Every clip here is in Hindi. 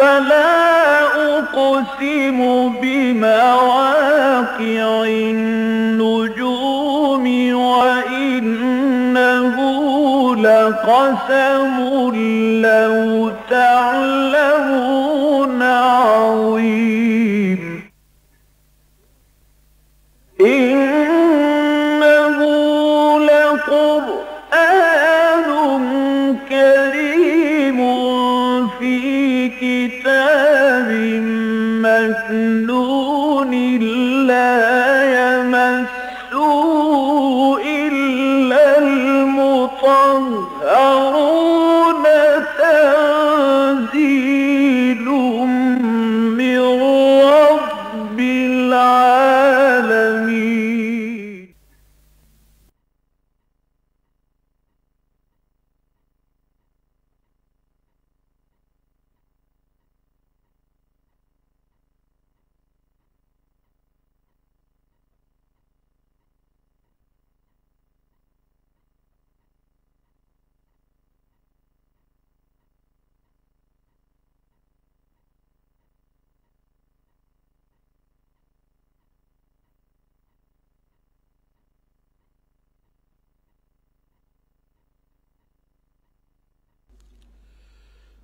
فلا أقسم بمواقع النجوم وإنه لقسم لو تعلمون ¡Mmm!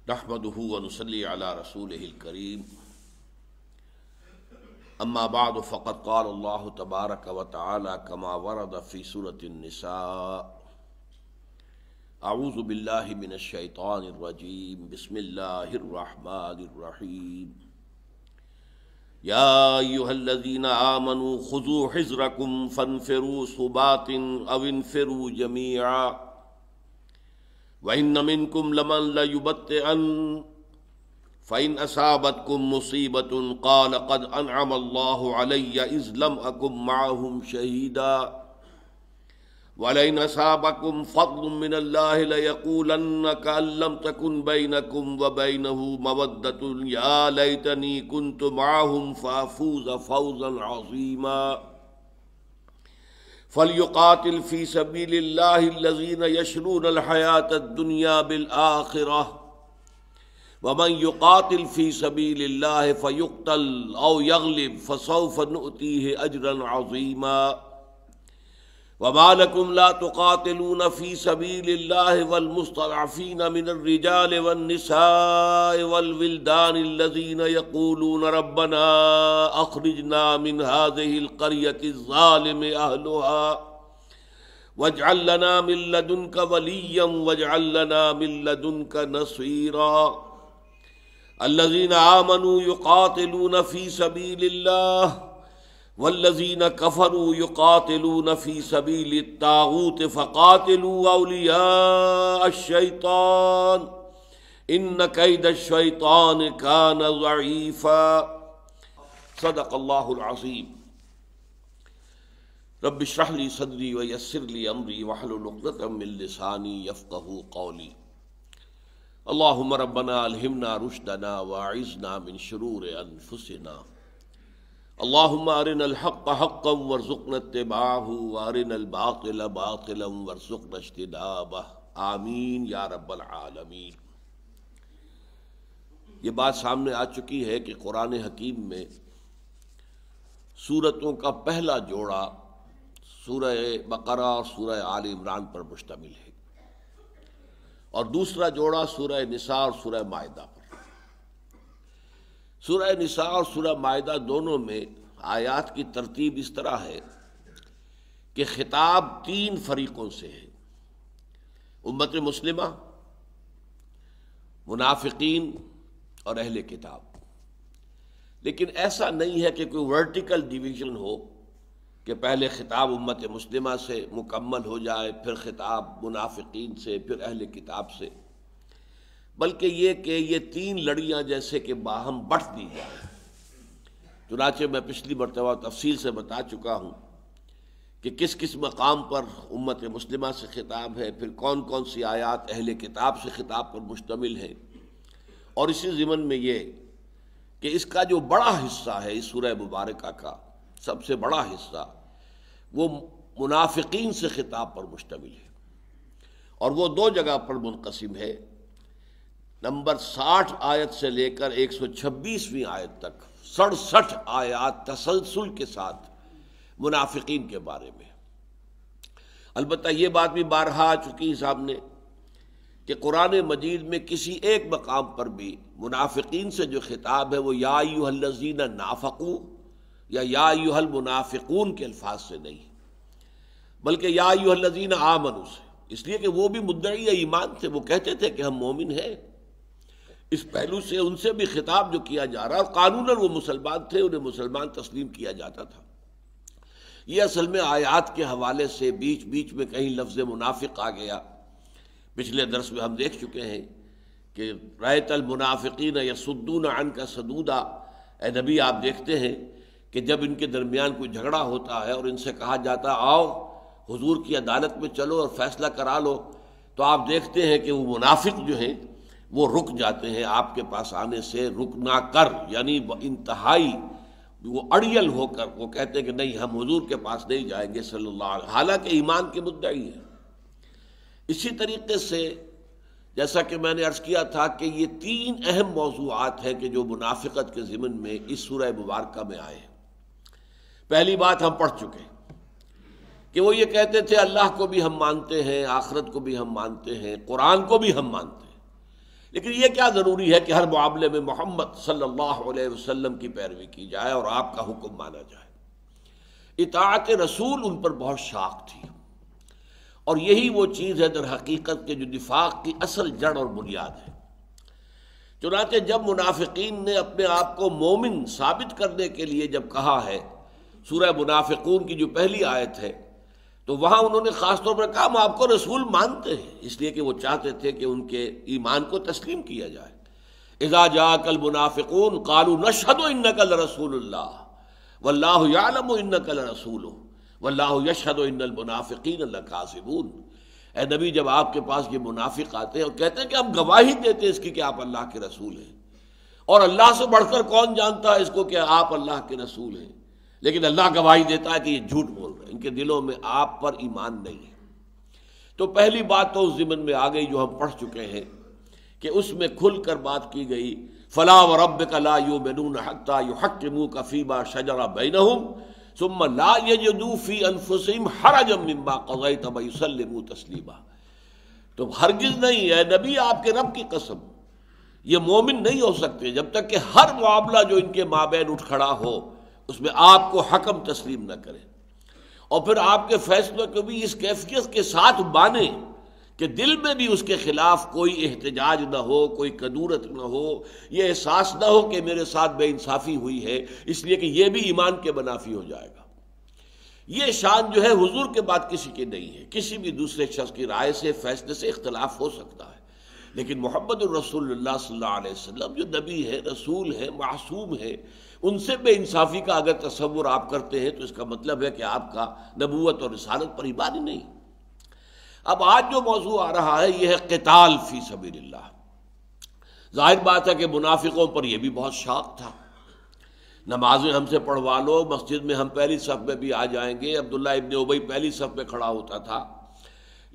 नहमदूसली अला रसूल करीम अम्माबाद फ़कत कल्ला तबारक व ताली कमा वरद फ़ी सूरतनसा आऊज़ बिल्लाशैतानरजीम बसमीम यादीन आमनु खुजू हिजरकुम फ़नफ़िरु सुबातिन अविनफ़िरु जमिया वइन नमिन कुम लमन लुबत अन फ़ैन असाबत कुम मुसीबत काल कद अनअमल्लाम अकुम माहुम शहीदा वलैन असाबकुम फ़ल मिनल्लाकूलन कल्लम तकुन बैनकुम व बैन मवदतुल या लैतनी कुन तो माहुम फ़ाफूज़ फ़ौज़न अजीमा फ़लयुक़ातिलफ़ी सबीलज़ीन यशरून दुनिया बिल आखिर वमन युक़ातिलफ़ी सबील फ़युक्तल अगलिब फ़सौफ़ नती है अजरन अजीमा वबालकुमला तुकातलून फ़ी सबील वलमुस्तफ़ीन मिनरिजाल वनसावलदानजीन यकूलून रबना अखरजना मिन हाजिलकरियतिम अहलोहा वजअल्लना मिल्लदुन का वलीम वजअल्लना मिल्लदुन का नसीरा अल्लजीन आमनु युकातलून फ़ी सबील्ला वल्लजीन कफरू युकातलू नफ़ी सबील ताऊत फ़कातलूलियाशैतान इन कैद शैतान का नज़ीफ़ा सदक़ल्लाज़ीम रबशरली सदरी वयसरली अमरी वहलतमिलसानी यफ़ू कौली अल्लाम रबना अलहमना रुशदना वाइजना मिन शरूर अनफुसना अल्लाहुम्मा अरिन हक़ हक़ वरसुकन तबाहू अरिन बातिल बातिल वरसुकन अश्तदाब आमीन या रब्बल आलमीन ये बात सामने आ चुकी है कि कुरान हकीम में सूरतों का पहला जोड़ा सूरह बकरा और सूरह आल इमरान पर मुश्तमिल है और दूसरा जोड़ा सूरह निसा और सूरह माहा पर सूर्य निसा और सूर्य मायदा दोनों में आयात की तरतीब इस तरह है कि खिताब तीन फरीकों से है उम्मत मुस्लिम मुनाफिकीन और अहल किताब लेकिन ऐसा नहीं है कि कोई वर्टिकल डिवीजन हो कि पहले खिताब उम्मत मुस्लिमा से मुकम्मल हो जाए फिर खिताब मुनाफिकीन से फिर अहल किताब से बल्कि ये कि ये तीन लड़ियाँ जैसे कि बाहम बढ़ दी जाए चुनाचे मैं पिछली मरतबा तफसील से बता चुका हूँ कि किस किस मकाम पर उम्मत मुस्लिमा से ख़िताब है फिर कौन कौन सी आयात अहल किताब से ख़िताब पर मुश्तमिल है और इसी ज़मन में ये कि इसका जो बड़ा हिस्सा है इस सूर्य मुबारक का सबसे बड़ा हिस्सा वो मुनाफिकीन से ख़िताब पर मुश्तमिल है और वो दो जगह पर मुनकसम है नंबर साठ आयत से लेकर एक सौ छब्बीसवीं आयत तक सड़सठ आयात तसलसल के साथ मुनाफिकीन के बारे में अलबत् ये बात भी बारह आ चुकी है सामने कि कुरान मजीद में किसी एक मकाम पर भी मुनाफिकीन से जो खिताब है वो या यूहलजीन नाफकू या या यूहल मुनाफिकून के अल्फाज से नहीं बल्कि या यूहलजीन आमनु से इसलिए कि वो भी मुद्दई ईमान थे वो कहते थे कि हम मोमिन हैं इस पहलू से उनसे भी खिताब जो किया जा रहा है कानून वो मुसलमान थे उन्हें मुसलमान तस्लीम किया जाता था ये असल में आयात के हवाले से बीच बीच में कहीं लफ्ज़ मुनाफिक आ गया पिछले दरस में हम देख चुके हैं कि रायतल या यसुद्दून अन का सदूदा ए नबी आप देखते हैं कि जब इनके दरमियान कोई झगड़ा होता है और इनसे कहा जाता है आओ हुजूर की अदालत में चलो और फैसला करा लो तो आप देखते हैं कि वो मुनाफिक जो हैं वो रुक जाते हैं आपके पास आने से रुकना कर यानी इंतहाई वो अड़ियल होकर वो कहते हैं कि नहीं हम हजूर के पास नहीं जाएंगे सल्लल्लाहु हालांकि ईमान के मुद्दा ही है इसी तरीके से जैसा कि मैंने अर्ज़ किया था कि ये तीन अहम मौजूद हैं कि जो मुनाफिकत के ज़िमन में इस सूरह मुबारक में आए हैं पहली बात हम पढ़ चुके हैं कि वो ये कहते थे अल्लाह को भी हम मानते हैं आखरत को भी हम मानते हैं कुरान को भी हम मानते हैं लेकिन ये क्या ज़रूरी है कि हर मामले में मोहम्मद सल्लल्लाहु अलैहि वसल्लम की पैरवी की जाए और आपका हुक्म माना जाए इतात रसूल उन पर बहुत शाख थी और यही वो चीज़ है दर हकीकत के जो निफाक की असल जड़ और बुनियाद है चुनाचे जब मुनाफिकीन ने अपने आप को मोमिन साबित करने के लिए जब कहा है सूरह मुनाफिकून की जो पहली आयत है तो वहाँ उन्होंने खास तौर पर कहा हम आपको रसूल मानते हैं इसलिए कि वो चाहते थे कि उनके ईमान को तस्लीम किया जाए इजा जा कल मुनाफिकून कालू नशद कल रसूल वल्लाम कल रसूल वल्ला यशद इन मुनाफिकीन कासिबून ए नबी जब आपके पास ये मुनाफिक आते हैं और कहते हैं कि आप गवाही देते हैं इसकी कि आप अल्लाह के रसूल हैं और अल्लाह से बढ़कर कौन जानता है इसको कि आप अल्लाह के रसूल हैं लेकिन अल्लाह गवाही देता है कि ये झूठ बोल रहे हैं इनके दिलों में आप पर ईमान नहीं है तो पहली बात तो उस जिमन में आ गई जो हम पढ़ चुके हैं कि उसमें खुल कर बात की गई फला व रब कला यू बेनू हत्ता यू हक मुँह कफ़ीबा शजरा हूँ सुम ला यदूफ़ी अनफुसम हर अजम्बा कवै तबसलम तस्लीमा तो हरगिज़ नहीं है नबी आपके रब की कसम ये मोमिन नहीं हो सकते जब तक कि हर मामला जो इनके माबेन उठ खड़ा हो उसमें आपको हकम तस्लीम ना करें और फिर आपके फैसलों को भी इस कैफियत के साथ माने कि दिल में भी उसके खिलाफ कोई एहतजाज ना हो कोई कदूरत ना हो ये एहसास ना हो कि मेरे साथ बे इंसाफी हुई है इसलिए कि यह भी ईमान के मुनाफी हो जाएगा ये शान जो है हुजूर के बाद किसी की नहीं है किसी भी दूसरे शख्स की राय से फैसले से इख्तलाफ हो सकता है लेकिन मोहम्मद रसूल सल्लल्लाहु अलैहि वसल्लम जो नबी है रसूल है मासूम है उनसे इंसाफी का अगर तस्वुर आप करते हैं तो इसका मतलब है कि आपका नबूत और रसालत पर ही ही नहीं अब आज जो मौजू आ रहा है यह है कताल फ़ी सबील्ला जाहिर बात है कि मुनाफिकों पर यह भी बहुत शौक था नमाजें हमसे पढ़वा लो मस्जिद में हम पहली सफ़ में भी आ जाएंगे अब्दुल्ला इबन उबई पहली सफ़ में खड़ा होता था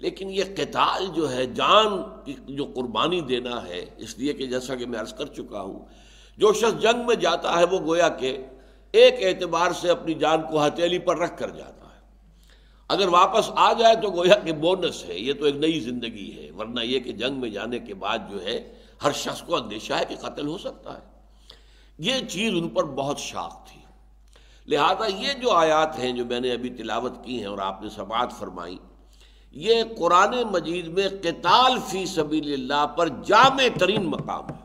लेकिन यह कताल जो है जान की जो कुर्बानी देना है इसलिए कि जैसा कि मैं अर्ज़ कर चुका हूँ जो शख्स जंग में जाता है वो गोया के एक एतबार से अपनी जान को हथेली पर रख कर जाता है अगर वापस आ जाए तो गोया के बोनस है ये तो एक नई जिंदगी है वरना यह कि जंग में जाने के बाद जो है हर शख्स को अंदेशा है कि कत्ल हो सकता है ये चीज़ उन पर बहुत शाख थी लिहाजा ये जो आयात हैं जो मैंने अभी तिलावत की हैं और आपने समात फरमाई ये कुरान मजीद में कताल फ़ी सबील्ला पर जाम तरीन मकाम है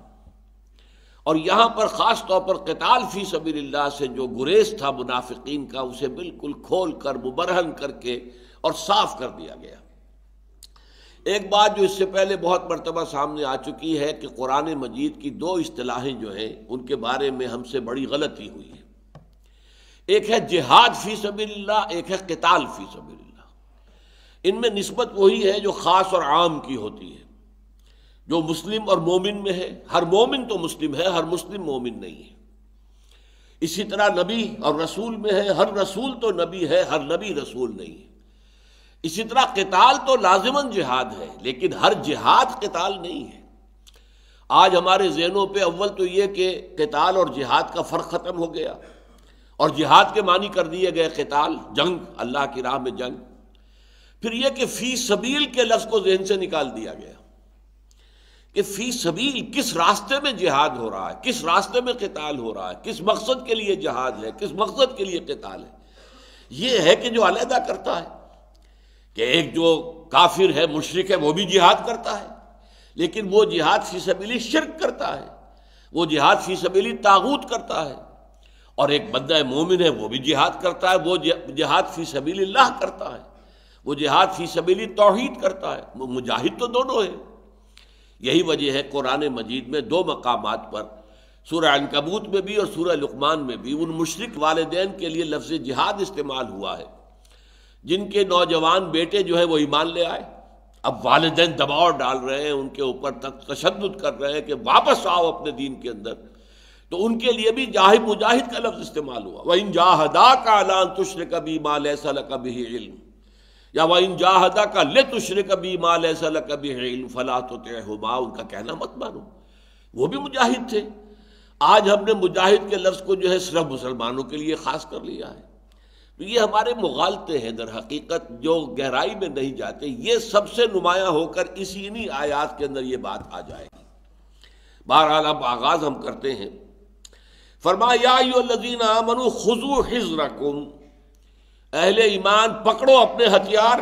और यहाँ पर ख़ास तौर पर कताल फ़ी सबी से जो गुरेज था मुनाफिकीन का उसे बिल्कुल खोल कर मुबरहन करके और साफ कर दिया गया एक बात जो इससे पहले बहुत मरतबा सामने आ चुकी है कि कुरान मजीद की दो अतलाहें जो हैं उनके बारे में हमसे बड़ी गलती हुई है एक है जिहाद फ़ी सबील्ला एक है कताल फ़ी सबील्ला इनमें नस्बत वही है जो ख़ास और आम की होती है जो मुस्लिम और मोमिन में है हर मोमिन तो मुस्लिम है हर मुस्लिम मोमिन नहीं है इसी तरह नबी और रसूल में है हर रसूल तो नबी है हर नबी रसूल नहीं है इसी तरह किताल तो लाजिमन जिहाद है लेकिन हर जिहाद किताल नहीं है आज हमारे जहनों पे अव्वल तो ये कि किताल और जिहाद का फ़र्क ख़त्म हो गया और जिहाद के मानी कर दिए गए किताल जंग अल्लाह की राह में जंग फिर यह कि फ़ी सबील के लफ्ज़ को जहन से निकाल दिया गया कि फी सबील किस रास्ते में जिहाद हो रहा है किस रास्ते में कताल हो रहा है किस मकसद के लिए जहाद है किस मकसद के लिए कताल है यह है कि जो अलहदा करता है कि एक जो काफिर है मुशरक है वो भी जिहाद करता है लेकिन वो जिहाद फी सबीली शिरक करता है वो जिहाद फी सबीली तागूत करता है और एक बंदा मोमिन है वो भी जिहाद करता है वो जिहाद फी सबीली लाह करता है वो जिहाद फी सबीली तोहहीद करता है वो मुजाहिद तो दोनों है यही वजह है कुरान मजीद में दो मकाम पर सूर्य अनकबूत में भी और सूर्य लुकमान में भी उन मुशरक वालदेन के लिए लफ्ज जिहाद इस्तेमाल हुआ है जिनके नौजवान बेटे जो है वो ईमान ले आए अब वालदेन दबाव डाल रहे हैं उनके ऊपर तक तशद कर रहे हैं कि वापस आओ अपने दीन के अंदर तो उनके लिए भी जाहिद मुजाहिद का लफ्ज इस्तेमाल हुआ वहीं इन जाहदा का अलान तुष्ण कभी माल ऐसा कभी इल्म या जाहदा का ले तुशर कभी माल ऐसा कभी फला तो माँ उनका कहना मत मानो वो भी मुजाहिद थे आज हमने मुजाहिद के लफ्ज़ को जो है सिर्फ मुसलमानों के लिए ख़ास कर लिया है तो ये हमारे मुगालते हैं दर हकीकत जो गहराई में नहीं जाते ये सबसे नुमाया होकर इसी इन्हीं आयात के अंदर ये बात आ जाएगी बहरहाल अब आगाज़ हम करते हैं फरमाया लजीन आमनु खजू हिजरकुम अहले ईमान पकड़ो अपने हथियार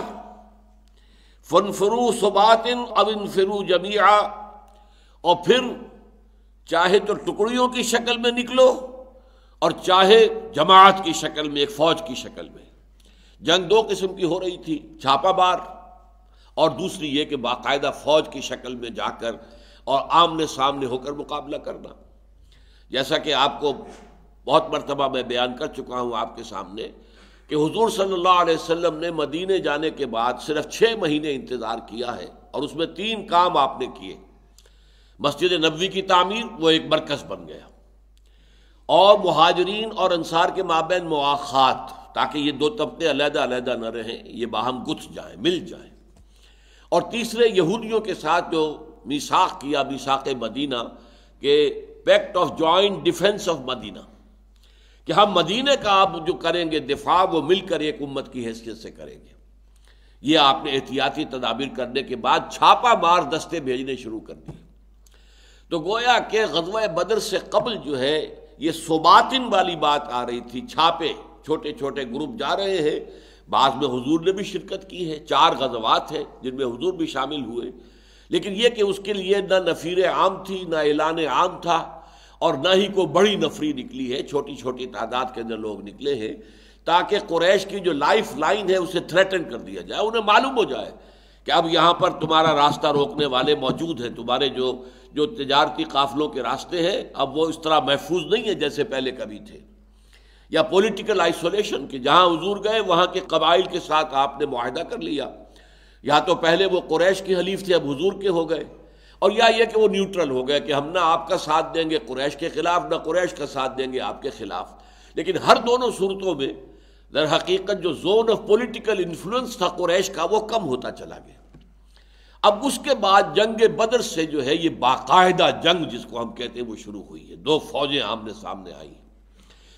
फनफरू सुबातिन अब इनफिरू जमिया और फिर चाहे तो टुकड़ियों की शक्ल में निकलो और चाहे जमात की शक्ल में एक फौज की शक्ल में जंग दो किस्म की हो रही थी छापा बार और दूसरी ये कि बाकायदा फौज की शक्ल में जाकर और आमने सामने होकर मुकाबला करना जैसा कि आपको बहुत मरतबा मैं बयान कर चुका हूं आपके सामने कि हुजूर सल्लल्लाहु अलैहि वसल्लम ने मदीने जाने के बाद सिर्फ छः महीने इंतज़ार किया है और उसमें तीन काम आपने किए मस्जिद नबी की तामीर वो एक बरकस बन गया और महाजरीन और अंसार के माबेन मवाखात ताकि ये दो तबके अलहदा न रहें ये बाहम गुथ जाए मिल जाए और तीसरे यहूदियों के साथ जो मिसाक किया मिसाक मदीना के pact of joint defence of Medina कि हम मदीने का आप जो करेंगे दिफा वो मिलकर एक उम्मत की हैसियत से करेंगे ये आपने एहतियाती तदाबीर करने के बाद छापा मार दस्ते भेजने शुरू कर दिए तो गोया के गजवा बदर से कबल जो है ये सोबातिन वाली बात आ रही थी छापे छोटे छोटे ग्रुप जा रहे हैं बाद में हुजूर ने भी शिरकत की है चार गजवात हैं जिनमें हुजूर भी शामिल हुए लेकिन यह कि उसके लिए ना नफीर आम थी ना ऐलान आम था और ना ही कोई बड़ी नफरी निकली है छोटी छोटी तादाद के अंदर लोग निकले हैं ताकि कुरैश की जो लाइफ लाइन है उसे थ्रेटन कर दिया जाए उन्हें मालूम हो जाए कि अब यहाँ पर तुम्हारा रास्ता रोकने वाले मौजूद हैं तुम्हारे जो जो तजारती काफलों के रास्ते हैं अब वो इस तरह महफूज नहीं है जैसे पहले कभी थे या पॉलिटिकल आइसोलेशन के जहाँ हजूर गए वहाँ के कबाइल के साथ आपने माहदा कर लिया या तो पहले वो कुरैश के हलीफ थे अब हजूर के हो गए और या ये कि वो न्यूट्रल हो गए कि हम ना आपका साथ देंगे कुरैश के ख़िलाफ़ ना कुरैश का साथ देंगे आपके ख़िलाफ़ लेकिन हर दोनों सूरतों में दर हकीकत जो जोन ऑफ पॉलिटिकल इन्फ्लुएंस था कुरैश का वो कम होता चला गया अब उसके बाद जंग बदर से जो है ये बाकायदा जंग जिसको हम कहते हैं वो शुरू हुई है दो फौजें आमने सामने आई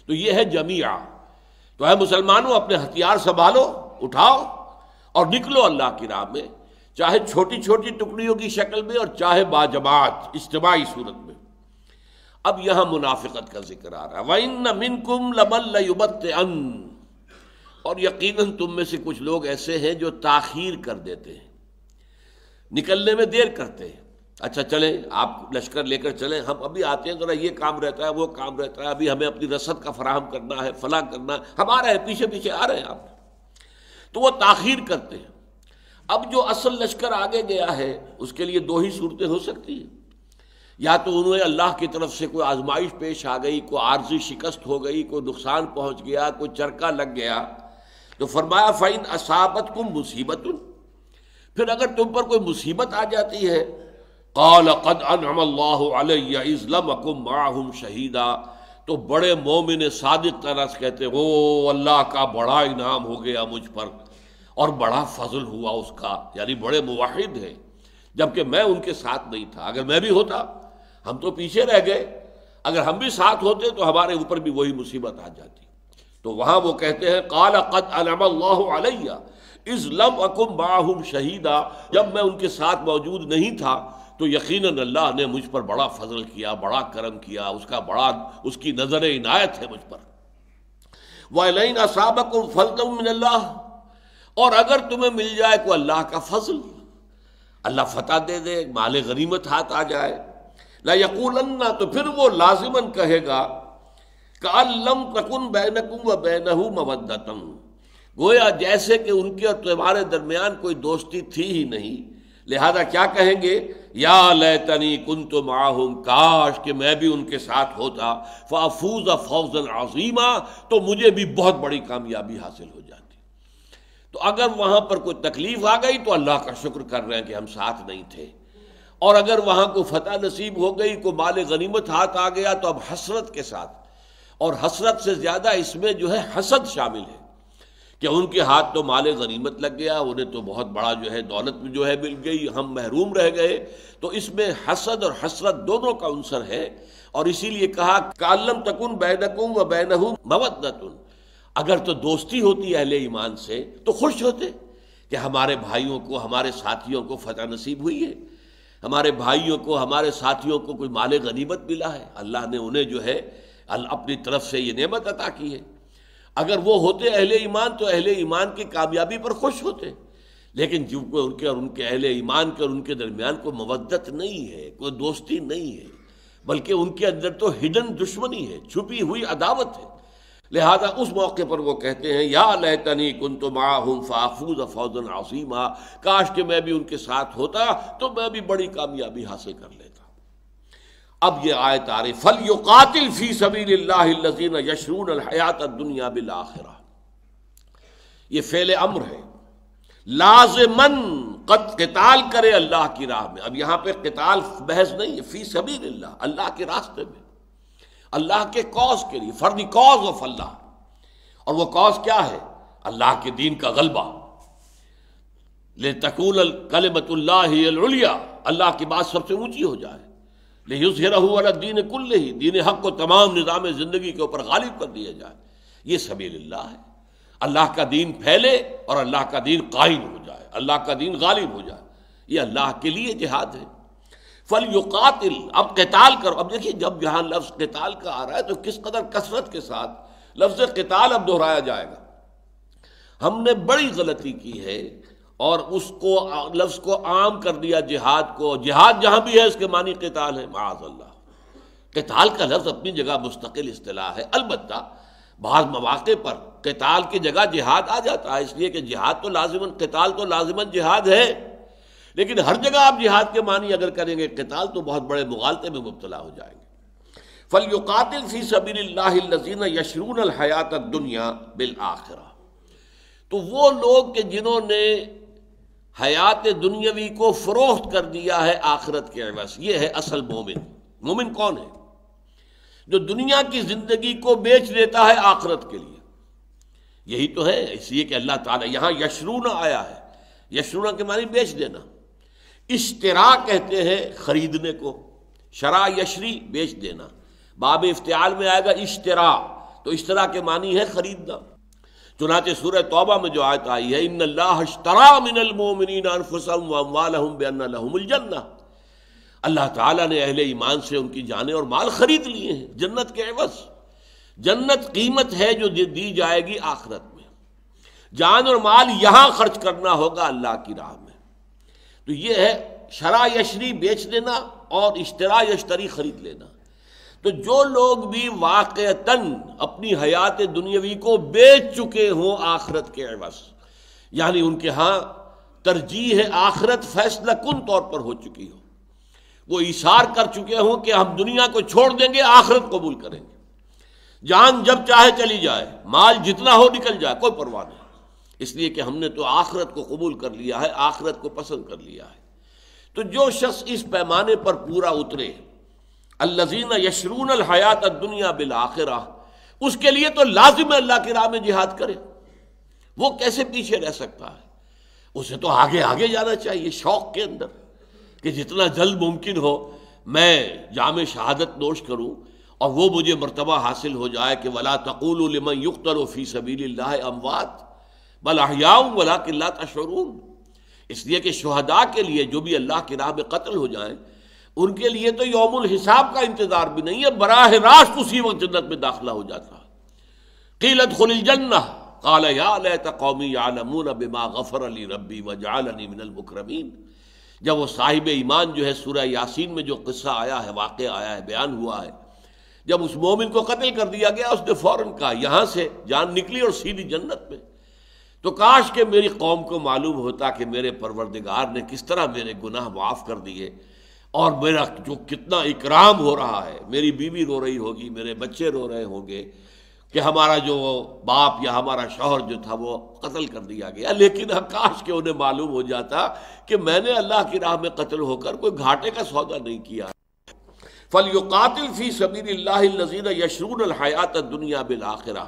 तो ये है जमिया तो है मुसलमानों अपने हथियार संभालो उठाओ और निकलो अल्लाह की राह में चाहे छोटी छोटी टुकड़ियों की शक्ल में और चाहे बाजमात इज्तमाही सूरत में अब यहां मुनाफिकत का जिक्र आ रहा है वइन मिनकुम लबलबत अन और यकीनन तुम में से कुछ लोग ऐसे हैं जो ताखीर कर देते हैं निकलने में देर करते हैं अच्छा चले आप लश्कर लेकर चलें हम अभी आते हैं ज़रा ये काम रहता है वो काम रहता है अभी हमें अपनी रसद का फराहम करना है फला करना है हम आ रहे हैं पीछे पीछे आ रहे हैं आप तो वो ताखीर करते हैं अब जो असल लश्कर आगे गया है उसके लिए दो ही सूरतें हो सकती हैं या तो उन्हें अल्लाह की तरफ से कोई आजमाइश पेश आ गई कोई आर्जी शिकस्त हो गई कोई नुकसान पहुंच गया कोई चरका लग गया तो फरमाया फाइन असाबत को मुसीबत फिर अगर तुम पर कोई मुसीबत आ जाती है कौल कद अनम शहीदा तो बड़े मोमिन सादिक तरस कहते हो अल्लाह का बड़ा इनाम हो गया मुझ पर और बड़ा फजल हुआ उसका यानी बड़े मुवाहिद हैं जबकि मैं उनके साथ नहीं था अगर मैं भी होता हम तो पीछे रह गए अगर हम भी साथ होते तो हमारे ऊपर भी वही मुसीबत आ जाती तो वहां वो कहते हैं काला कद इस लम अकुम बाहुम शहीदा जब मैं उनके साथ मौजूद नहीं था तो यकीन अल्लाह ने मुझ पर बड़ा फजल किया बड़ा करम किया उसका बड़ा उसकी नज़र इनायत है मुझ पर वालना साबक फलतम और अगर तुम्हें मिल जाए को तो अल्लाह का फजल अल्लाह फतह दे दे माल गरीमत हाथ आ जाए ना यकूल ना तो फिर वो लाजिमन कहेगा कालम तकुन बैनकुम व बैनहू मवदतम गोया जैसे कि उनके और तुम्हारे दरमियान कोई दोस्ती थी ही नहीं लिहाजा क्या कहेंगे या लैतनी कुन तो माहूम काश कि मैं भी उनके साथ होता फाफूज फौजन अजीमा तो मुझे भी बहुत बड़ी कामयाबी हासिल हो जाती तो अगर वहां पर कोई तकलीफ आ गई तो अल्लाह का शुक्र कर रहे हैं कि हम साथ नहीं थे और अगर वहां को फतह नसीब हो गई को माल गनीमत हाथ आ गया तो अब हसरत के साथ और हसरत से ज़्यादा इसमें जो है हसद शामिल है कि उनके हाथ तो माल गनीमत लग गया उन्हें तो बहुत बड़ा जो है दौलत जो है मिल गई हम महरूम रह गए तो इसमें हसद और हसरत दोनों का अंसर है और इसीलिए कहा कालम तकुन बैनकुम व बैनहुम मवदतुन अगर तो दोस्ती होती अहले ईमान से तो खुश होते कि हमारे भाइयों को हमारे साथियों को फतह नसीब हुई है हमारे भाइयों को हमारे साथियों को कोई माल गनीमत मिला है अल्लाह ने उन्हें जो है अपनी तरफ से ये नेमत अता की है अगर वो होते अहले ईमान तो अहले ईमान की कामयाबी पर खुश होते लेकिन जिनको उनके और उनके अहले ईमान के और उनके दरमियान कोई मवदत नहीं है कोई दोस्ती नहीं है बल्कि उनके अंदर तो हिडन दुश्मनी है छुपी हुई अदावत है लिहाजा उस मौके पर वो कहते हैं या लैतनी कुन तो माहम फाफूज फौजन आसीमा काश कि मैं भी उनके साथ होता तो मैं भी बड़ी कामयाबी हासिल कर लेता अब ये आयत तारे रही फल युकातिल फी सबीन यशरून हयात दुनिया बिल आखिरा ये फेल अम्र है लाजमन कताल करे अल्लाह की राह में अब यहां पर कताल बहस नहीं है फी सबीन अल्लाह के रास्ते में अल्लाह के कॉज के लिए for the cause of Allah और वह कॉज क्या है अल्लाह के दीन का गलबा ले तकूल कलबतुल्लाहिया अल्लाह की बात सबसे ऊंची हो जाए ले दीन कुल ही दीन हक को तमाम निज़ाम ज़िंदगी के ऊपर गालिब कर दिया जाए सबील अल्लाह है अल्लाह का दीन फैले और अल्लाह का दीन कायम हो जाए अल्लाह का दीन गालिब हो जाए ये अल्लाह के लिए जिहाद है फल युकातिल अब कताल करो अब देखिए जब यहाँ लफ्ज़ कताल का आ रहा है तो किस कदर कसरत के साथ लफ्ज़ कताल अब दोहराया जाएगा हमने बड़ी गलती की है और उसको लफ्ज़ को आम कर दिया जिहाद को जिहाद जहाँ भी है उसके मानी कताल है माजल्ला कताल का लफ्ज़ अपनी जगह मुस्तकिल अतलाह है अलबत् बाज़ मौाक़े पर कताल की जगह जिहाद आ जाता है इसलिए कि जिहाद तो लाजिमन कताल तो लाजिमन जिहाद है लेकिन हर जगह आप जिहाद के मानी अगर करेंगे कताल तो बहुत बड़े मुगालते में मुबतला हो जाएंगे फल युकातिल फ़ी सबीन यशरून हयात दुनिया बिल आखिर तो वो लोग के जिन्होंने हयात दुनियावी को फ़रोख्त कर दिया है आखरत के अवस ये है असल मोमिन मोमिन कौन है जो दुनिया की ज़िंदगी को बेच देता है आखरत के लिए यही तो है इसलिए कि अल्लाह ताला यहाँ यशरूना आया है यशरूना के मानी बेच देना इश्तरा कहते हैं खरीदने को शरा यशरी बेच देना बाब इफ्तियाल में आएगा इश्तरा तो इश्तरा के मानी है खरीदना चुनाचे सूर तौबा में जो आयत आई है इन अल्लाहरा मिनलमोमिनजन्ना अल्लाह ताला ने अहले ईमान से उनकी जान और माल खरीद लिए हैं जन्नत के एवज जन्नत कीमत है जो दी जाएगी आखरत में जान और माल यहां खर्च करना होगा अल्लाह की राह में तो ये है शरा यशरी बेच देना और इश्तरा यशतरी खरीद लेना तो जो लोग भी वाकता अपनी हयात दुनियावी को बेच चुके हों आखरत के अवस यानी उनके यहाँ तरजीह है आखरत फैसला कुन तौर पर हो चुकी हो वो इशार कर चुके हों कि हम दुनिया को छोड़ देंगे आखरत कबूल करेंगे जान जब चाहे चली जाए माल जितना हो निकल जाए कोई परवाह नहीं इसलिए कि हमने तो आखरत को कबूल कर लिया है आखरत को पसंद कर लिया है तो जो शख्स इस पैमाने पर पूरा उतरे अल्लाजीना यशरून हयात दुनिया बिल आखिरा उसके लिए तो लाजिम अल्लाह की राह में जिहाद करे वो कैसे पीछे रह सकता है उसे तो आगे आगे जाना चाहिए शौक के अंदर कि जितना जल्द मुमकिन हो मैं जाम शहादत नोश करूं और वो मुझे मरतबा हासिल हो जाए कि वला तकूल युक्त फी सबील अमवात बल अहियाऊ वला किल्ला तशरून इसलिए कि शहदा के लिए जो भी अल्लाह के राह में कत्ल हो जाए उनके लिए तो यौमुल हिसाब का इंतजार भी नहीं है बराह रास्त उसी वक्त जन्नत में दाखिला हो जाता कीलत खुल जन्ना काला या कौमी आलमून बिमा गफर अली रबी वजाल अली मिनल मुकरमीन जब वो साहिब ईमान जो है सूर्य यासीन में जो किस्सा आया है वाक़ आया है बयान हुआ है जब उस मोमिन को कत्ल कर दिया गया उसने फ़ौरन कहा यहाँ से जान निकली और सीधी जन्नत में तो काश के मेरी कौम को मालूम होता कि मेरे परवरदिगार ने किस तरह मेरे गुनाह माफ़ कर दिए और मेरा जो कितना इकराम हो रहा है मेरी बीवी रो रही होगी मेरे बच्चे रो रहे होंगे कि हमारा जो बाप या हमारा शोहर जो था वो कत्ल कर दिया गया लेकिन काश के उन्हें मालूम हो जाता कि मैंने अल्लाह की राह में कत्ल होकर कोई घाटे का सौदा नहीं किया फल युकातिल फ़ी सबीर यशरून हयात दुनिया बिल आखिर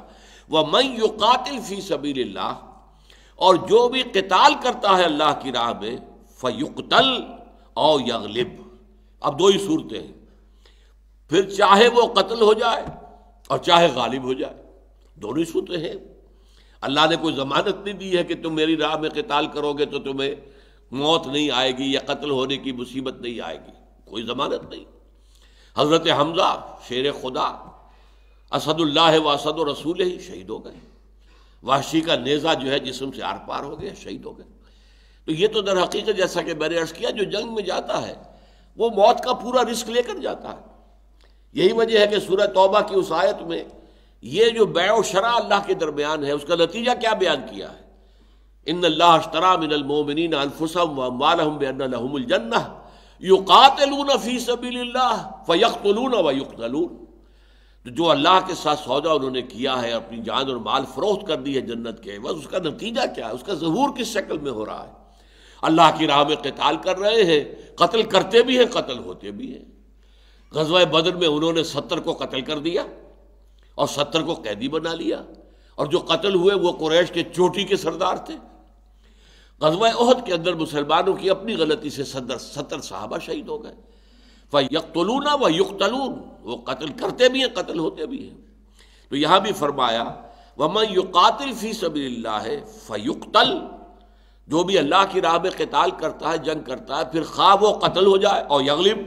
व मई युकातिल फ़ी सबीर और जो भी कताल करता है अल्लाह की राह में फ़युकतल और यगलिब अब दो ही सूरतें हैं फिर चाहे वो कत्ल हो जाए और चाहे गालिब हो जाए दोनों ही सूरतें हैं अल्लाह ने कोई ज़मानत नहीं दी है कि तुम मेरी राह में कताल करोगे तो तुम्हें मौत नहीं आएगी या कत्ल होने की मुसीबत नहीं आएगी कोई ज़मानत नहीं हज़रत हमज़ा शेर खुदा असदुल्लाह व असद रसूल ही शहीद हो गए वहशी का नेज़ा जो है जिसम से आर पार हो गया शहीद हो गए तो ये तो दर हकीकत जैसा कि मैंने अर्ज किया जो जंग में जाता है वो मौत का पूरा रिस्क लेकर जाता है यही वजह है कि सूर्य तोबा की उस आयत में ये जो बैो शरा अल्लाह के दरमियान है उसका नतीजा क्या बयान किया है इन अल्लाह मिनलमोमिन अनफुसम वालहमजन्ना युकातलून फ़ी सबील्ला फ़यख्तलून व युक्तलून तो जो अल्लाह के साथ सौदा उन्होंने किया है अपनी जान और माल फरोख्त कर दी है जन्नत के बस उसका नतीजा क्या है उसका जहूर किस शक्ल में हो रहा है अल्लाह की राह में कताल कर रहे हैं कत्ल करते भी हैं कत्ल होते भी हैं गजवा बदर में उन्होंने सत्तर को कत्ल कर दिया और सत्तर को कैदी बना लिया और जो कत्ल हुए वो कुरैश के चोटी के सरदार थे गजवा अहद के अंदर मुसलमानों की अपनी गलती से सदर सत्तर साहबा शहीद हो गए व यकतलूना व युकतलून वो कत्ल करते भी हैं कत्ल होते भी हैं तो यहाँ भी फरमाया वम युकातिल फ़ी सबील्ला है फ़युकतल जो भी अल्लाह की राह में कताल करता है जंग करता है फिर खा वो कत्ल हो जाए और यगलिब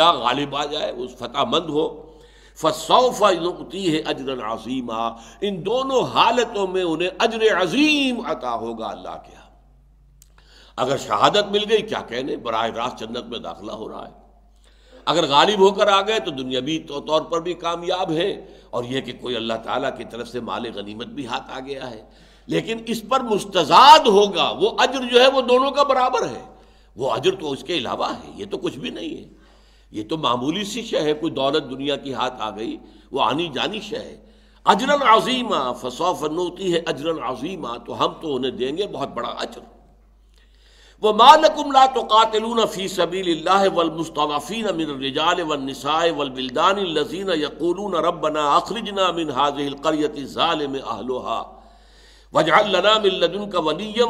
या गालिब आ जाए उस फतेहमंद हो फसौफा नुकती है अजर अजीमा इन दोनों हालतों में उन्हें अजर अजीम अता होगा अल्लाह के यहाँ अगर शहादत मिल गई क्या कहने बरह रास्त जन्नत में दाखिला हो रहा है अगर गालिब होकर आ गए तो दुनियावी तो तौर पर भी कामयाब हैं और यह कि कोई अल्लाह ताला की तरफ से माल गनीमत भी हाथ आ गया है लेकिन इस पर मुस्तजाद होगा वो अजर जो है वो दोनों का बराबर है वो अजर तो उसके अलावा है ये तो कुछ भी नहीं है ये तो मामूली सी शह है कोई दौलत दुनिया की हाथ आ गई वो आनी जानी शह है अजरन अजीमा फसौफ नोती है अजरन अजीमा तो हम तो उन्हें देंगे बहुत बड़ा अजर व मालकुमला तो कातिलून फ़ी सबील वलमुस्तफ़ीन मिन रजाल वलीम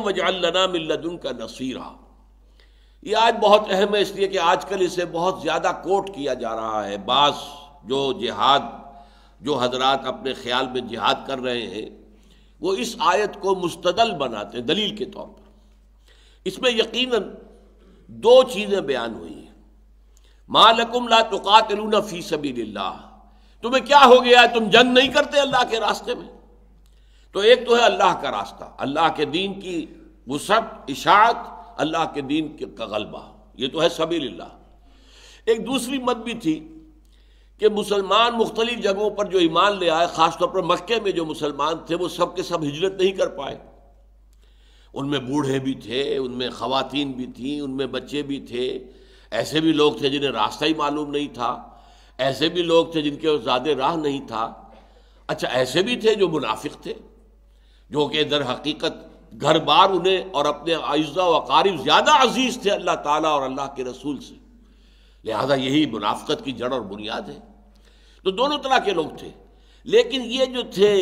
वजालना का नसीरा ये आज बहुत अहम है इसलिए कि कल इसे बहुत ज़्यादा कोट किया जा रहा है बास जो जिहाद जो हजरात अपने ख्याल में जिहाद कर रहे हैं वो इस आयत को मुस्तदल बनाते हैं दलील के तौर पर इसमें यकीन दो चीज़ें बयान हुई हैं मालकुम ला तुकातलूना फ़ी सबी तुम्हें क्या हो गया है तुम जंग नहीं करते अल्लाह के रास्ते में तो एक तो है अल्लाह का रास्ता अल्लाह के दीन की वसत इशात अल्लाह के दीन का गलबा ये तो है सबी एक दूसरी मत भी थी कि मुसलमान मुख्तलिफ जगहों पर जो ईमान ले आए ख़ासतौर पर मक्के में जो मुसलमान थे वो सब सब हिजरत नहीं कर पाए उनमें बूढ़े भी थे उनमें ख़वातीन भी थीं उनमें बच्चे भी थे ऐसे भी लोग थे जिन्हें रास्ता ही मालूम नहीं था ऐसे भी लोग थे जिनके ज़्यादा राह नहीं था अच्छा ऐसे भी थे जो मुनाफिक थे जो कि दर हकीकत घर बार उन्हें और अपने आयुजा व ज़्यादा अजीज़ थे अल्लाह ताला और अल्लाह के रसूल से लिहाजा यही मुनाफ़त की जड़ और बुनियाद है तो दोनों तरह के लोग थे लेकिन ये जो थे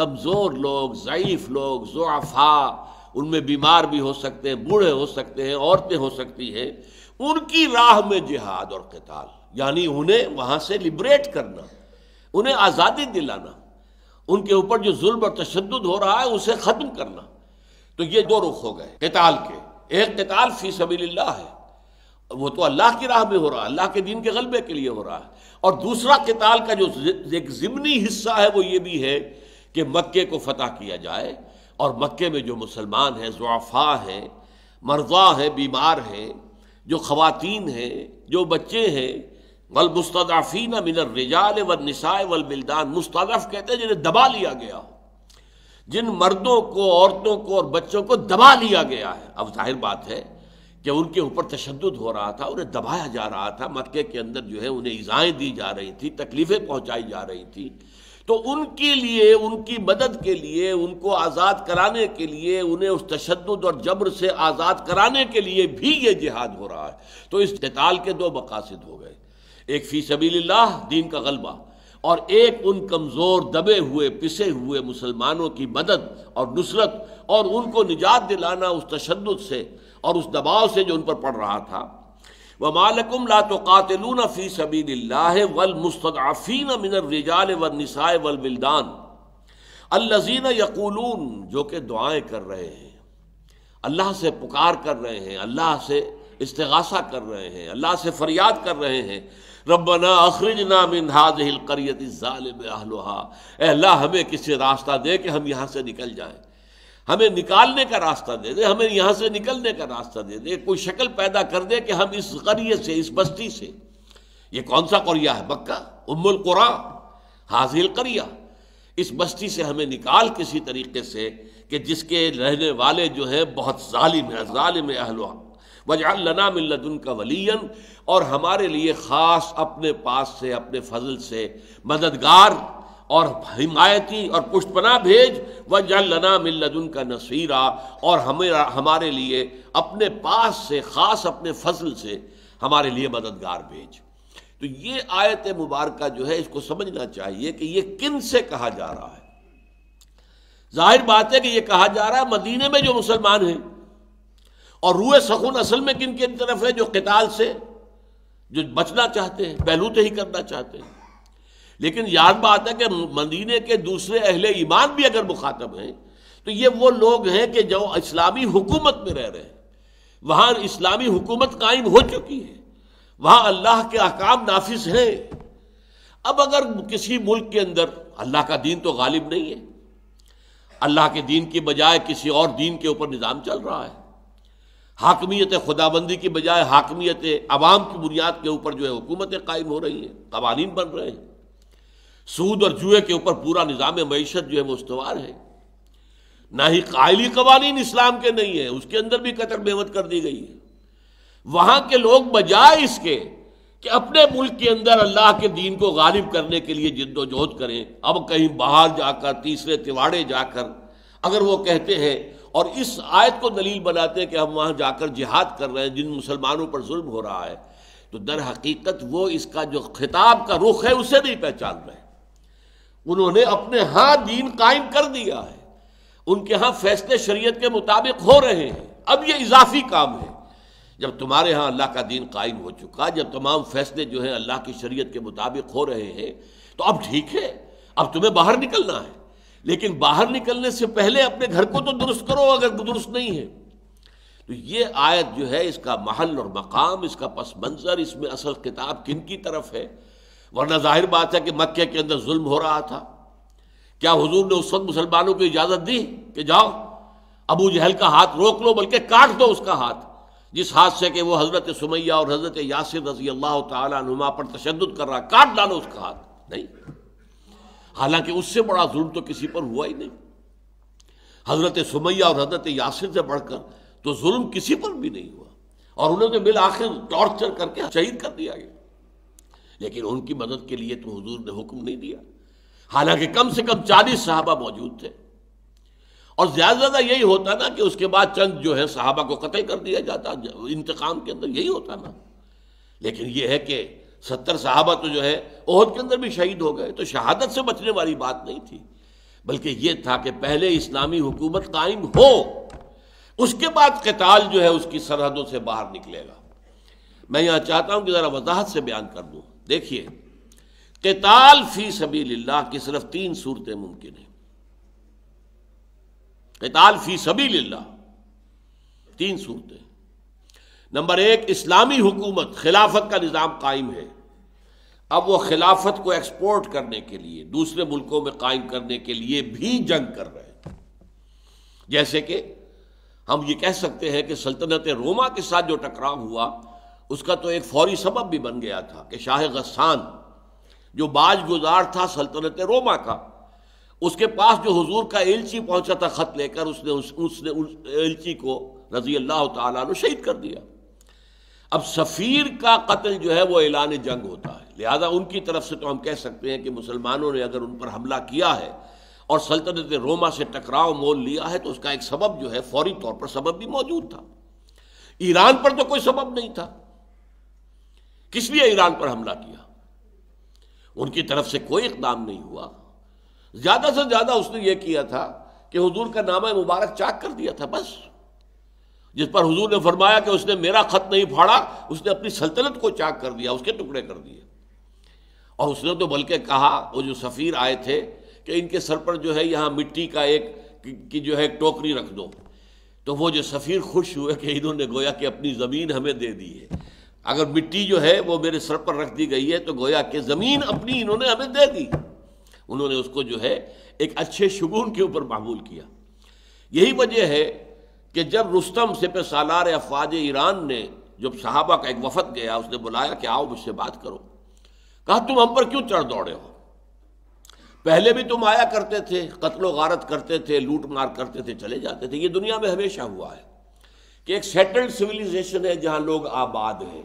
कमज़ोर लोग ज़यीफ़ लोग ज़ुआफ़ा उनमें बीमार भी हो सकते हैं बूढ़े हो सकते हैं औरतें हो सकती हैं उनकी राह में जिहाद और कताल यानी उन्हें वहाँ से लिबरेट करना उन्हें आज़ादी दिलाना उनके ऊपर जो जुल्म और तशद हो रहा है उसे ख़त्म करना तो ये दो रुख हो गए कताल के एक कताल फी सबील्ला है वो तो अल्लाह की राह में हो रहा है अल्लाह के दिन के गलबे के लिए हो रहा है और दूसरा किताल का जो एक ज़िमनी हिस्सा है वो ये भी है कि मक्के को फतह किया जाए और मक्के में जो मुसलमान हैं ज़ुआफ़ा हैं मर्जा हैं बीमार हैं जो ख़वान हैं जो बच्चे हैं वल मुस्तफ़ीन मिनर रजाल वल नसाए वल मिलदान मुस्तफ़ कहते हैं जिन्हें दबा लिया गया हो जिन मर्दों को औरतों को और बच्चों को दबा लिया गया है अब जाहिर बात है कि उनके ऊपर तशद हो रहा था उन्हें दबाया जा रहा था मक्के के अंदर जो है उन्हें ईज़ाएँ दी जा रही थी तकलीफ़ें पहुँचाई जा रही थी तो उनके लिए उनकी मदद के लिए उनको आज़ाद कराने के लिए उन्हें उस तशद और जबर से आज़ाद कराने के लिए भी ये जिहाद हो रहा है तो इस कताल के दो मकासद हो गए एक फ़ी सबील्ला दीन का गलबा और एक उन कमज़ोर दबे हुए पिसे हुए मुसलमानों की मदद और नुसरत और उनको निजात दिलाना उस तशद से और उस दबाव से जो उन पर पड़ रहा था व मालकुम ला तो कातिलून यकूलून जो कि दुआएँ कर रहे हैं अल्लाह से पुकार कर रहे हैं अल्लाह से इस्तगासा कर रहे हैं अल्लाह से फरियाद कर रहे हैं रबना अखरज नामिन हाजिल करियत ज़ालिब अहलोहा अल्लाह हमें किसी रास्ता दे कि हम यहाँ से निकल जाएँ हमें निकालने का रास्ता दे दे हमें यहाँ से निकलने का रास्ता दे दे कोई शक्ल पैदा कर दे कि हम इस गरिए से इस बस्ती से ये कौन सा करिया है मक्का उम्मुल कुरा हाजिल करिया इस बस्ती से हमें निकाल किसी तरीके से कि जिसके रहने वाले जो हैं बहुत ालिम है ालिम अहलवा वजालना मिल्लदन का वलीन और हमारे लिए ख़ास अपने पास से अपने फजल से मददगार और हिमायती और पुष्पना भेज व जलना मिल्लदुन का नसीरा और हमें हमारे लिए अपने पास से ख़ास अपने फसल से हमारे लिए मददगार भेज तो ये आयत मुबारक जो है इसको समझना चाहिए कि ये किन से कहा जा रहा है जाहिर बात है कि ये कहा जा रहा है मदीने में जो मुसलमान हैं और रूए सखून असल में किन किन तरफ है जो कताल से जो बचना चाहते हैं बहलूते ही करना चाहते हैं लेकिन याद बात है कि मदीने के दूसरे अहले ईमान भी अगर मुखातब हैं तो ये वो लोग हैं कि जो इस्लामी हुकूमत में रह रहे हैं वहाँ इस्लामी हुकूमत कायम हो चुकी है वहाँ अल्लाह के अहकाम नाफिज हैं अब अगर किसी मुल्क के अंदर अल्लाह का दीन तो गालिब नहीं है अल्लाह के दीन के बजाय किसी और दीन के ऊपर निज़ाम चल रहा है हाकमियत खुदाबंदी की बजाय हाकमियत आवाम की बुनियाद के ऊपर जो है हुकूमतें कायम हो रही हैं कवानीन बन रहे हैं सूद और जुए के ऊपर पूरा निज़ाम मीशत जो है वो उसवार है ना ही कायली कवानीन इस्लाम के नहीं है उसके अंदर भी कतर बेहद कर दी गई है वहाँ के लोग बजाय इसके कि अपने मुल्क के अंदर अल्लाह के दीन को गालिब करने के लिए जिद्दोजहद करें अब कहीं बाहर जाकर तीसरे तिवाड़े जाकर अगर वो कहते हैं और इस आयत को दलील बनाते हैं कि हम वहाँ जाकर जिहाद कर रहे हैं जिन मुसलमानों पर जुल्म हो रहा है तो दर हकीकत वो इसका जो खिताब का रुख है उसे नहीं पहचान रहे उन्होंने अपने हाँ दीन कायम कर दिया है उनके यहाँ फैसले शरीयत के मुताबिक हो रहे हैं अब ये इजाफी काम है जब तुम्हारे यहाँ अल्लाह का दीन कायम हो चुका जब तमाम फैसले जो हैं अल्लाह की शरीयत के मुताबिक हो रहे हैं तो अब ठीक है अब तुम्हें बाहर निकलना है लेकिन बाहर निकलने से पहले अपने घर को तो दुरुस्त करो अगर दुरुस्त नहीं है तो ये आयत जो है इसका महल और मकाम इसका पस मंज़र इसमें असल किताब किन की तरफ है वरना जाहिर बात है कि मक्के के अंदर जुल्म हो रहा था क्या हुजूर ने उस वक्त मुसलमानों को इजाजत दी कि जाओ अबू जहल का हाथ रोक लो बल्कि काट दो उसका हाथ जिस हाथ से कि वो हजरत सुमैया और हजरत यासिर रजी अल्लाह तुमा पर तशद कर रहा काट डालो उसका हाथ नहीं हालांकि उससे बड़ा जुल्म तो किसी पर हुआ ही नहीं हजरत सुमैया और हजरत यासिर से बढ़कर तो जुल्म किसी पर भी नहीं हुआ और उन्हें तो बिल आखिर टॉर्चर करके शहीद कर दिया गया लेकिन उनकी मदद के लिए तो हजूर ने हुक्म नहीं दिया हालांकि कम से कम चालीस साहबा मौजूद थे और ज्यादा ज्यादा यही होता ना कि उसके बाद चंद जो है साहबा को कतल कर दिया जाता इंतकाम के अंदर यही होता ना लेकिन यह है कि सत्तर साहबा तो जो है ओहद के अंदर भी शहीद हो गए तो शहादत से बचने वाली बात नहीं थी बल्कि यह था कि पहले इस्लामी हुकूमत कायम हो उसके बाद कताल जो है उसकी सरहदों से बाहर निकलेगा मैं यहां चाहता हूं कि ज़रा वजाहत से बयान कर दूं देखिए किताल फी सभी लाह की सिर्फ तीन सूरतें मुमकिन है किताल फी सभी लाह तीन सूरतें नंबर एक इस्लामी हुकूमत खिलाफत का निज़ाम कायम है अब वो खिलाफत को एक्सपोर्ट करने के लिए दूसरे मुल्कों में कायम करने के लिए भी जंग कर रहे हैं जैसे कि हम ये कह सकते हैं कि सल्तनत रोमा के साथ जो टकराव हुआ उसका तो एक फौरी सबब भी बन गया था कि शाह गस्सान जो बाज गुजार था सल्तनत रोमा का उसके पास जो हुजूर का एलची पहुंचा था ख़त लेकर उसने उस, उसने उस एलची को रजी अल्लाह तहीद शहीद कर दिया अब सफ़ीर का कत्ल जो है वो ऐलान जंग होता है लिहाजा उनकी तरफ से तो हम कह सकते हैं कि मुसलमानों ने अगर उन पर हमला किया है और सल्तनत रोमा से टकराव मोल लिया है तो उसका एक सबब जो है फौरी तौर पर सबब भी मौजूद था ईरान पर तो कोई सबब नहीं था किस लिए ईरान पर हमला किया उनकी तरफ से कोई इकदाम नहीं हुआ ज्यादा से ज्यादा उसने यह किया था कि हुजूर का नामा मुबारक चाक कर दिया था बस जिस पर हुजूर ने फरमाया कि उसने मेरा खत नहीं फाड़ा उसने अपनी सल्तनत को चाक कर दिया उसके टुकड़े कर दिए और उसने तो बल्कि कहा वो जो सफ़ीर आए थे कि इनके सर पर जो है यहां मिट्टी का एक की जो है एक टोकरी रख दो तो वो जो सफ़ीर खुश हुए कि इन्होंने गोया कि अपनी ज़मीन हमें दे दी है अगर मिट्टी जो है वो मेरे सर पर रख दी गई है तो गोया कि ज़मीन अपनी इन्होंने हमें दे दी उन्होंने उसको जो है एक अच्छे शगुन के ऊपर मामूल किया यही वजह है कि जब रुस्तम से पे सालार अफवाज ईरान ने जब साहबा का एक वफद गया उसने बुलाया कि आओ मुझसे बात करो कहा तुम हम पर क्यों चढ़ दौड़े हो पहले भी तुम आया करते थे कत्लो गारत करते थे लूट मार करते थे चले जाते थे ये दुनिया में हमेशा हुआ है कि एक सेटल्ड सिविलाइजेशन है जहां लोग आबाद हैं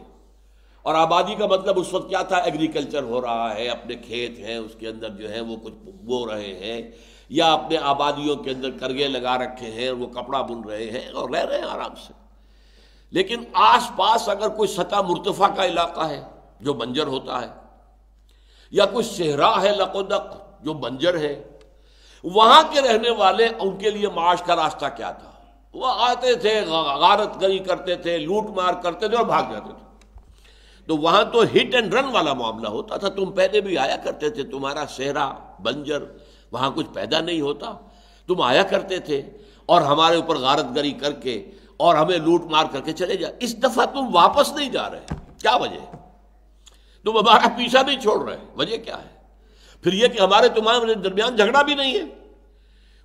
और आबादी का मतलब उस वक्त क्या था एग्रीकल्चर हो रहा है अपने खेत हैं उसके अंदर जो है वो कुछ बो रहे हैं या अपने आबादियों के अंदर करगे लगा रखे हैं वो कपड़ा बुन रहे हैं और रह रहे हैं आराम से लेकिन आसपास अगर कोई सतह मुर्तफ़ा का इलाका है जो बंजर होता है या कोई सेहरा है लकोदक जो बंजर है वहां के रहने वाले उनके लिए माश का रास्ता क्या था वो आते थे गारत गरी करते थे लूट मार करते थे और भाग जाते थे तो वहां तो हिट एंड रन वाला मामला होता था तुम पहले भी आया करते थे तुम्हारा सेहरा बंजर वहां कुछ पैदा नहीं होता तुम आया करते थे और हमारे ऊपर गारत गरी करके और हमें लूट मार करके चले जा इस दफा तुम वापस नहीं जा रहे क्या वजह तुम हमारा पीछा नहीं छोड़ रहे वजह क्या है फिर यह कि हमारे तुम्हारे दरमियान झगड़ा भी नहीं है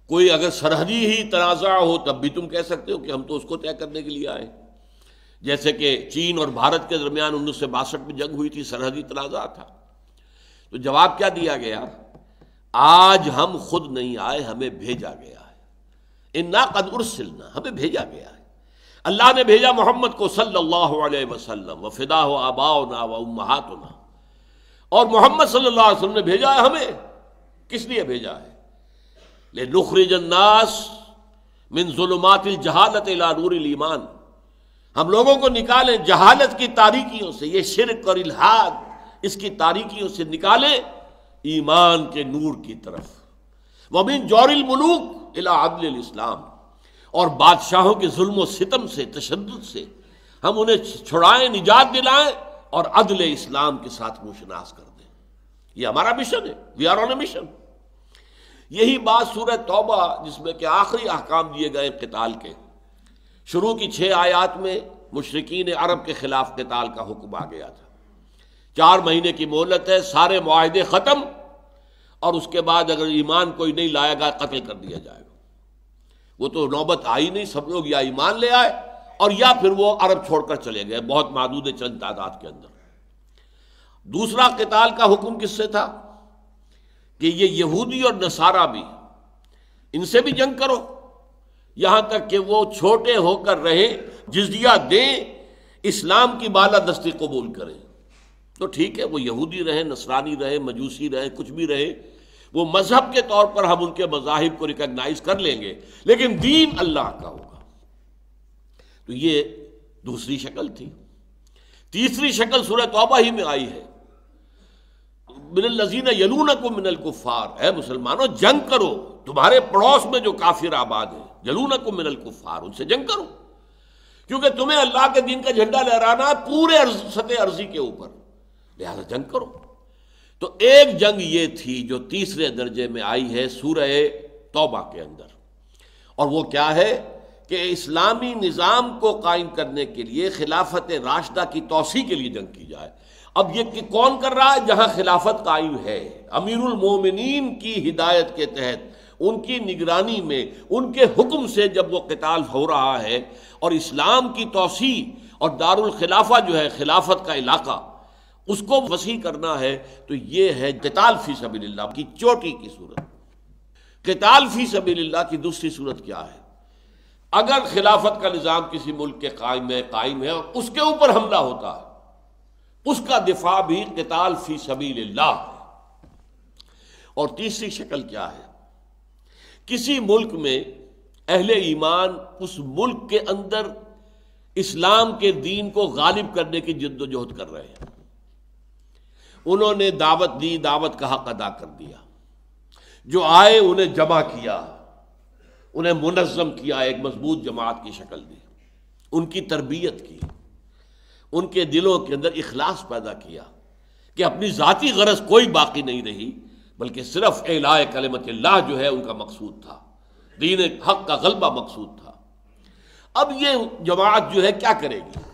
कोई अगर सरहदी ही तनाज़ा हो तब भी तुम कह सकते हो कि हम तो उसको तय करने के लिए आए जैसे कि चीन और भारत के दरमियान उन्नीस में जंग हुई थी सरहदी तनाज़ा था तो जवाब क्या दिया गया आज हम खुद नहीं आए हमें भेजा गया है इन्ना कद उर्सिलना हमें भेजा गया है अल्लाह ने भेजा मोहम्मद को सल्लल्लाहु अलैहि वसल्लम व फिदा हो ना व ना और मोहम्मद सल्लल्लाहु अलैहि वसल्लम ने भेजा है हमें किस लिए भेजा है ले नुखरजन्नास मिन जुलमातिल जहालत ईमान हम लोगों को निकालें जहालत की तारीखियों से ये शिरक और इलाहाद इसकी तारीखियों से निकालें ईमान के नूर की तरफ वमिन जौरल मलूक अलादल इस्लाम और बादशाहों के जुल्म सितम से तशद से हम उन्हें छुड़ाएं निजात दिलाएं और अदल इस्लाम के साथ मुशनास कर दें यह हमारा मिशन है we are on a mission यही बात सूर तोबा जिसमें के आखिरी अहकाम दिए गए कताल के शुरू की छः आयात में मशरकिन अरब के ख़िलाफ़ कताल का हुक्म आ गया था चार महीने की मोहलत है सारे माहदे ख़त्म और उसके बाद अगर ईमान कोई नहीं लाएगा कत्ल कर दिया जाएगा वो तो नौबत आई नहीं सब लोग या ईमान ले आए और या फिर वो अरब छोड़कर चले गए बहुत महदूद चंद तादाद के अंदर दूसरा कताल का हुक्म किससे था कि ये यहूदी और नसारा भी इनसे भी जंग करो यहां तक कि वो छोटे होकर रहे जिजिया दे इस्लाम की बाला दस्ती कबूल करें तो ठीक है वो यहूदी रहे नसरानी रहे मजूसी रहे कुछ भी रहे वो मजहब के तौर पर हम उनके मजाहब को रिकग्नाइज कर लेंगे लेकिन दीन अल्लाह का होगा तो ये दूसरी शक्ल थी तीसरी शक्ल सूरत तोबा ही में आई है मिनलजीन मिनल कुफ़ार है मुसलमानों जंग करो तुम्हारे पड़ोस में जो काफिर आबाद है यलून को मिनल कुफ़ार उनसे जंग करो क्योंकि तुम्हें अल्लाह के दिन का झंडा लहराना है पूरे अर्ज, सतह अर्जी के ऊपर लिहाजा जंग करो तो एक जंग ये थी जो तीसरे दर्जे में आई है सूरह तौबा के अंदर और वो क्या है कि इस्लामी निज़ाम को कायम करने के लिए खिलाफत राशदा की तोसी के लिए जंग की जाए अब ये कि कौन कर रहा है जहां खिलाफत कायम है अमीरुल मोमिनीन की हिदायत के तहत उनकी निगरानी में उनके हुक्म से जब वो कताल हो रहा है और इस्लाम की तोसी और दारुल खिलाफा जो है खिलाफत का इलाका उसको वसी करना है तो ये है कताल फी सबील्ला की चोटी की सूरत कताल फी सबील्ला की दूसरी सूरत क्या है अगर खिलाफत का निज़ाम किसी मुल्क के कायम है कायम है और उसके ऊपर हमला होता है उसका दिफा भी कताल फी सबील है और तीसरी शक्ल क्या है किसी मुल्क में अहले ईमान उस मुल्क के अंदर इस्लाम के दीन को गालिब करने की जिद्दोजहद कर रहे हैं उन्होंने दावत दी दावत का हक अदा कर दिया जो आए उन्हें जमा किया उन्हें मुनज़म किया एक मजबूत जमात की शक्ल दी उनकी तरबियत की उनके दिलों के अंदर इखलास पैदा किया कि अपनी ज़ाती गरज कोई बाकी नहीं रही बल्कि सिर्फ एलाय कलमत ला जो है उनका मकसूद था दीन हक का गलबा मकसूद था अब ये जमात जो है क्या करेगी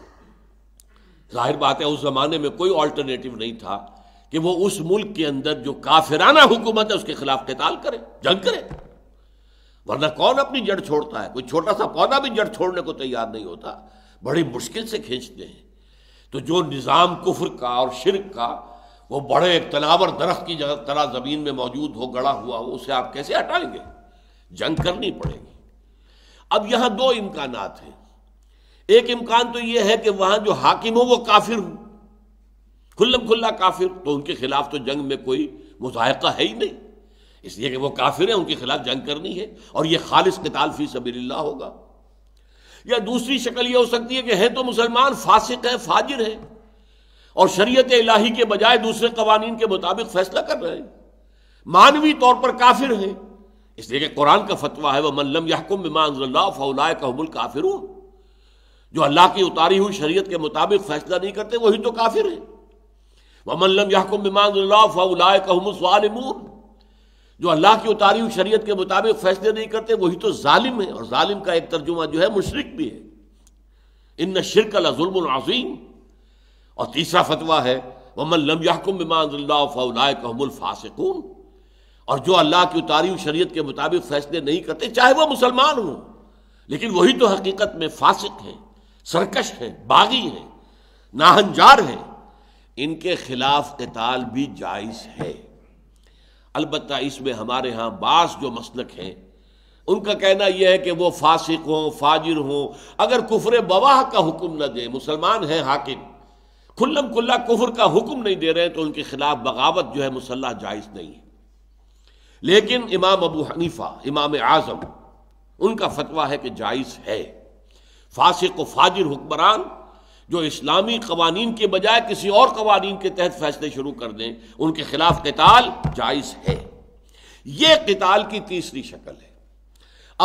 जाहिर बात है उस ज़माने में कोई ऑल्टरनेटिव नहीं था कि वो उस मुल्क के अंदर जो काफिराना हुकूमत है उसके खिलाफ कताल करे जंग करे वरना कौन अपनी जड़ छोड़ता है कोई छोटा सा पौधा भी जड़ छोड़ने को तैयार नहीं होता बड़ी मुश्किल से खींचते हैं तो जो निज़ाम कुफर का और शिरक का वो बड़े एक तनावर दरख्त की तरह ज़मीन में मौजूद हो गड़ा हुआ हो उसे आप कैसे हटाएंगे जंग करनी पड़ेगी अब यहाँ दो इम्कान हैं एक इम्कान तो ये है कि वहाँ जो हाकिम हो वो काफिर हो खुल्लम खुल्ला काफिर तो उनके खिलाफ तो जंग में कोई मुजायका है ही नहीं इसलिए कि वो काफिर है उनके खिलाफ जंग करनी है और ये खालिश कताल फी सबी होगा या दूसरी शक्ल यह हो सकती है कि है तो मुसलमान फासिक है फाजिर है और शरीयत इलाही के बजाय दूसरे कवानीन के मुताबिक फैसला कर रहे हैं मानवी तौर पर काफिर है इसलिए कि कुरान का फतवा है वह मल्लम यहकुम मानजल्ला फ़ौलाए काफिर जो अल्लाह की उतारी हुई शरीयत के मुताबिक फैसला नहीं करते वही तो काफिर है वह मल्लम यहकुम मानजल्ला फ़ौलाए जो अल्लाह की उतारी हुई शरीयत के मुताबिक फैसले नहीं करते वही तो जालिम है और जालिम का एक तर्जुमा जो है मुशरक भी है इन शिरक अलाजुल्मज़ीम और तीसरा फतवा है वमन लम याकुम फ़ासिकून और जो अल्लाह की उतारी हुई शरीयत के मुताबिक फैसले नहीं करते चाहे वह मुसलमान हों लेकिन वही तो हकीकत में फासिक है सरकश है बागी है नाहनजार हैं इनके खिलाफ कताल भी जायज़ है अलबत् इसमें हमारे यहाँ बास जो मसलक हैं उनका कहना यह है कि वो फासिक हों फाजिर हों अगर कुफर बवाह का हुक्म न दे मुसलमान हैं हाकिम खुल्लम खुल्ला कुफर का हुक्म नहीं दे रहे हैं तो उनके खिलाफ बगावत जो है मुसल्ला जायज़ नहीं है लेकिन इमाम अबू हनीफा इमाम आज़म उनका फतवा है कि जायज़ है फासिक व फाजिर हुक्मरान जो इस्लामी कवानीन के बजाय किसी और कवानीन के तहत फैसले शुरू कर दें उनके खिलाफ कताल जायज़ है ये कताल की तीसरी शक्ल है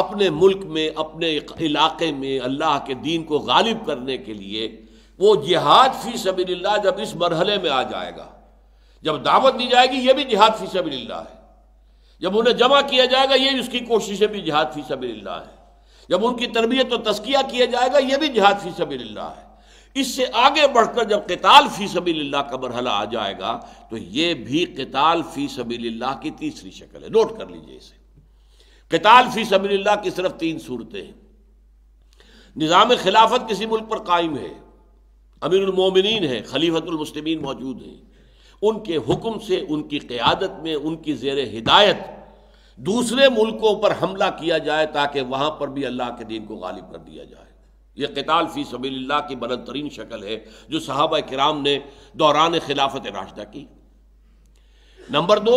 अपने मुल्क में अपने इलाके में अल्लाह के दीन को गालिब करने के लिए वो जिहाद फी सबील्ला जब इस मरहले में आ जाएगा जब दावत दी जाएगी यह भी जिहाद फी सबील्ला है जब उन्हें जमा किया जाएगा ये उसकी कोशिशें भी जिहाद फी सबील्ला है जब उनकी तरबियत और तस्किया किया जाएगा यह भी जिहाद फी सबील्ला है इससे आगे बढ़कर जब कताल फ़ी सबी का मरहला आ जाएगा तो यह भी कताल फ़ी सबी की तीसरी शक्ल है नोट कर लीजिए इसे कताल फ़ी सबी की सिर्फ तीन सूरतें हैं निज़ाम खिलाफत किसी मुल्क पर कायम है अमीरमिन है खलीफतमसलमिन मौजूद हैं उनके हुक्म से उनकी क़्यादत में उनकी जेर हिदायत दूसरे मुल्कों पर हमला किया जाए ताकि वहाँ पर भी अल्लाह के दिन को गालिब कर दिया जाए ये कताल फ़ी सबील्ला की बलद तरीन शक्ल है जो साहब कराम ने दौरान खिलाफत राशदा की नंबर दो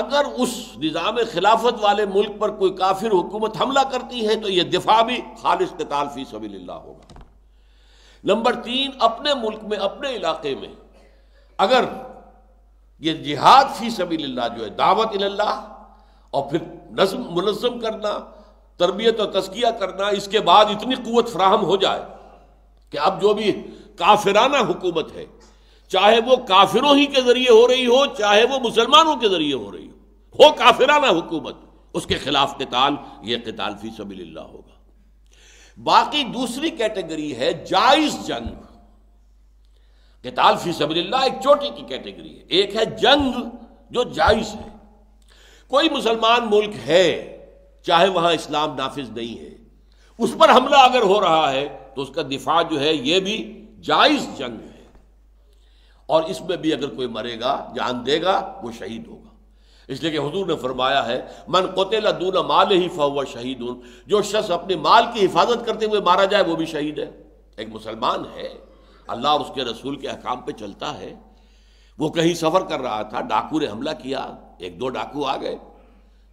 अगर उस निज़ाम खिलाफत वाले मुल्क पर कोई काफिर हुकूमत हमला करती है तो यह दिफा भी खालिश कताल फ़ी सबील्ला होगा नंबर तीन अपने मुल्क में अपने इलाके में अगर ये जिहाद फ़ी सबील्ला जो है दावत इल्ला और फिर नजम मुनज़म करना तरबियत और तस्किया करना इसके बाद इतनी कुत फ्राहम हो जाए कि अब जो भी काफिराना हुकूमत है चाहे वो काफिरों ही के ज़रिए हो रही हो चाहे वो मुसलमानों के ज़रिए हो रही हो हो काफिराना हुकूमत उसके खिलाफ कताल ये कताल फी सबी होगा बाकी दूसरी कैटेगरी है जायज जंग कताल फी सबील्ला एक छोटी की कैटेगरी है एक है जंग जो जायज है कोई मुसलमान मुल्क है चाहे वहां इस्लाम नाफिज नहीं है उस पर हमला अगर हो रहा है तो उसका दिफा जो है यह भी जायज़ जंग है और इसमें भी अगर कोई मरेगा जान देगा वो शहीद होगा इसलिए कि हजूर ने फरमाया है मन कोतेला दून माल ही फवा शहीद जो शख्स अपने माल की हिफाजत करते हुए मारा जाए वो भी शहीद है एक मुसलमान है अल्लाह उसके रसूल के अहकाम पर चलता है वो कहीं सफ़र कर रहा था डाकू ने हमला किया एक दो डाकू आ गए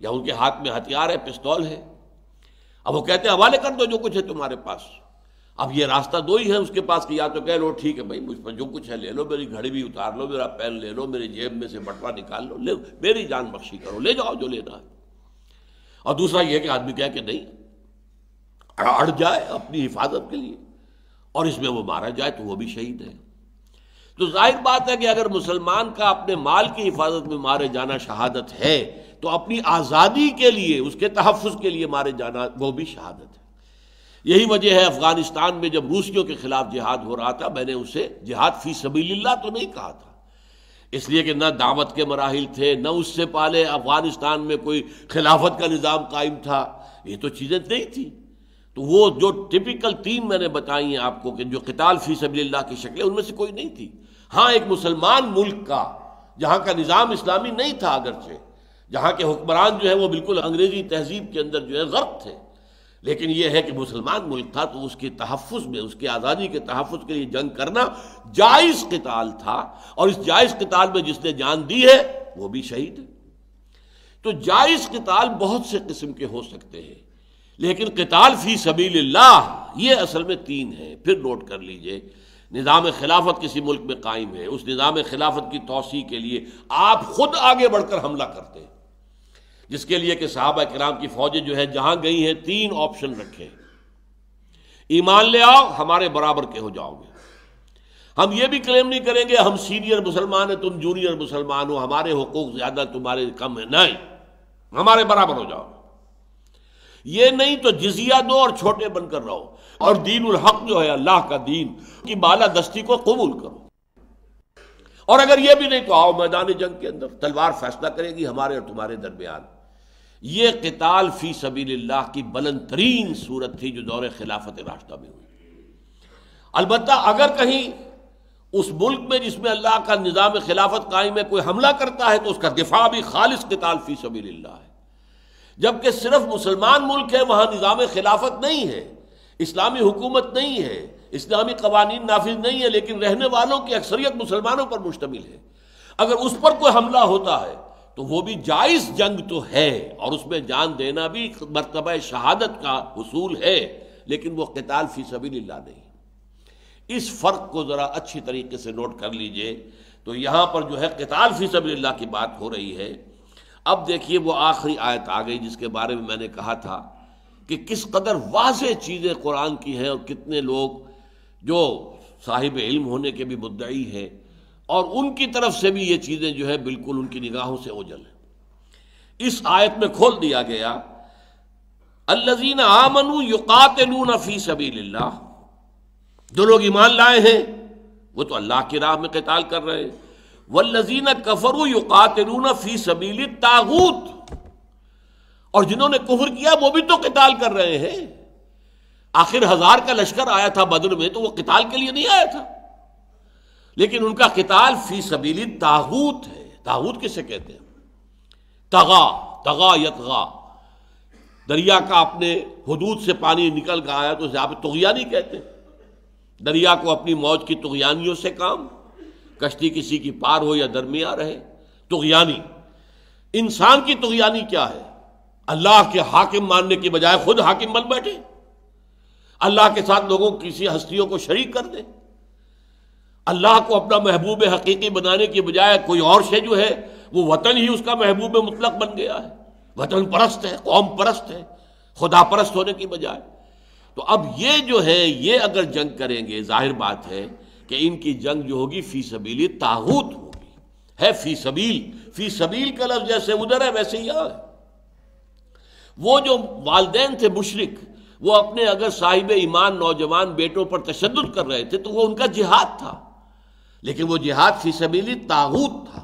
या उनके हाथ में हथियार है पिस्तौल है अब वो कहते हैं हवाले कर दो जो कुछ है तुम्हारे पास अब ये रास्ता दो ही है उसके पास कि या तो कह लो ठीक है भाई मुझ पर जो कुछ है ले लो मेरी घड़ी भी उतार लो मेरा पेन ले लो मेरी जेब में से बटवा निकाल लो ले मेरी जान बख्शी करो ले जाओ जो लेना है और दूसरा यह कि आदमी कह के नहीं अड़ जाए अपनी हिफाजत के लिए और इसमें वो मारा जाए तो वो भी शहीद है तो जाहिर बात है कि अगर मुसलमान का अपने माल की हिफाजत में मारे जाना शहादत है तो अपनी आज़ादी के लिए उसके तहफ़ के लिए मारे जाना वो भी शहादत है यही वजह है अफ़गानिस्तान में जब रूसियों के ख़िलाफ़ जिहाद हो रहा था मैंने उसे जिहाद फी सबील्ला तो नहीं कहा था इसलिए कि न दावत के मराहल थे न उससे पहले अफ़गानिस्तान में कोई खिलाफत का निज़ाम कायम था ये तो चीज़ें नहीं थी तो वो जो टिपिकल तीन मैंने बताई हैं आपको कि जो किताल फी सबील्ला की शक्लें उनमें से कोई नहीं थी हाँ एक मुसलमान मुल्क का जहाँ का निज़ाम इस्लामी नहीं था अगरचे जहाँ के हुक्मरान जो है वो बिल्कुल अंग्रेज़ी तहजीब के अंदर जो है गर्क थे लेकिन यह है कि मुसलमान मुल्क था तो उसके तहफ़ में उसकी आज़ादी के तहफ़ के लिए जंग करना जायज़ कताल था और इस जायज़ कताल में जिसने जान दी है वो भी शहीद तो जायज़ कताल बहुत से किस्म के हो सकते हैं लेकिन कताल फ़ी सबील ये असल में तीन है फिर नोट कर लीजिए निज़ाम खिलाफत किसी मुल्क में कायम है उस निज़ाम खिलाफत की तोसी के लिए आप खुद आगे बढ़कर हमला करते हैं जिसके लिए कि साहब कराम की फौजें जो है जहां गई हैं तीन ऑप्शन रखे ईमान ले आओ हमारे बराबर के हो जाओगे हम ये भी क्लेम नहीं करेंगे हम सीनियर मुसलमान हैं तुम जूनियर मुसलमान हो हमारे हकूक ज़्यादा तुम्हारे कम है नहीं हमारे बराबर हो जाओगे ये नहीं तो जिजिया दो और छोटे बनकर रहो और दीन उल हक जो है अल्लाह का दीन की बाला दस्ती को कबूल करो और अगर यह भी नहीं तो आओ मैदान जंग के अंदर तलवार फैसला करेगी हमारे और तुम्हारे दरमियान ये किताल फी सबील्लाह की बुलंद तरीन सूरत थी जो दौरे खिलाफत रास्ता में हुई अलबत् अगर कहीं उस मुल्क में जिसमें अल्लाह का निज़ाम खिलाफत कायम है कोई हमला करता है तो उसका दिफा भी खालिश किताल फी सबील्ला है जबकि सिर्फ मुसलमान मुल्क है वहाँ निज़ाम खिलाफत नहीं है इस्लामी हुकूमत नहीं है इस्लामी कवानी नाफिज नहीं है लेकिन रहने वालों की अक्सरियत मुसलमानों पर मुश्तमिल है अगर उस पर कोई हमला होता है तो वो भी जायज़ जंग तो है और उसमें जान देना भी मरतब शहादत का हसूल है लेकिन वह कताल फी सभी नहीं इस फ़र्क को ज़रा अच्छी तरीके से नोट कर लीजिए तो यहाँ पर जो है कताल फी सभी की बात हो रही है अब देखिए वो आखिरी आयत आ गई जिसके बारे में मैंने कहा था कि किस कदर वाज चीज़ें कुरान की हैं और कितने लोग जो साहिब इल्म होने के भी मुद्दई हैं और उनकी तरफ से भी ये चीज़ें जो है बिल्कुल उनकी निगाहों से ओझल है इस आयत में खोल दिया गया अल्लजीन आमनु युकातलून फ़ी सबी जो लोग ईमान लाए हैं वो तो अल्लाह की राह में कताल कर रहे हैं वल्लजीन कफरू युकातलून फी सबील तागूत और जिन्होंने कुफर किया वो भी तो किताल कर रहे हैं आखिर हजार का लश्कर आया था बदर में तो वो किताल के लिए नहीं आया था लेकिन उनका किताल फी सबील तागूत है तागूत किसे कहते हैं तगा तगा यतगा दरिया का अपने हदूद से पानी निकल कर आया तो यहाँ पे तुगिया नहीं कहते दरिया को अपनी मौज की तुगयानियों से काम कश्ती किसी की पार हो या दरमिया रहे तुगयानी इंसान की तुगयानी क्या है अल्लाह के हाकिम मानने के बजाय खुद हाकिम बन बैठे अल्लाह के साथ लोगों की किसी हस्तियों को शरीक कर दे अल्लाह को अपना महबूब हकीकी बनाने के बजाय कोई और शे जो है वो वतन ही उसका महबूब मुतलक बन गया है वतन परस्त है कौम परस्त है खुदा परस्त होने की बजाय तो अब ये जो है ये अगर जंग करेंगे जाहिर बात है कि इनकी जंग जो होगी फी सबील ताहूत होगी है फी सबील फी सबील का लफ्ज जैसे उधर है वैसे ही है वो जो वालदेन थे मुशरक वो अपने अगर साहिब ईमान नौजवान बेटों पर तशद कर रहे थे तो वो उनका जिहाद था लेकिन वो जिहाद फी सबील ताहूत था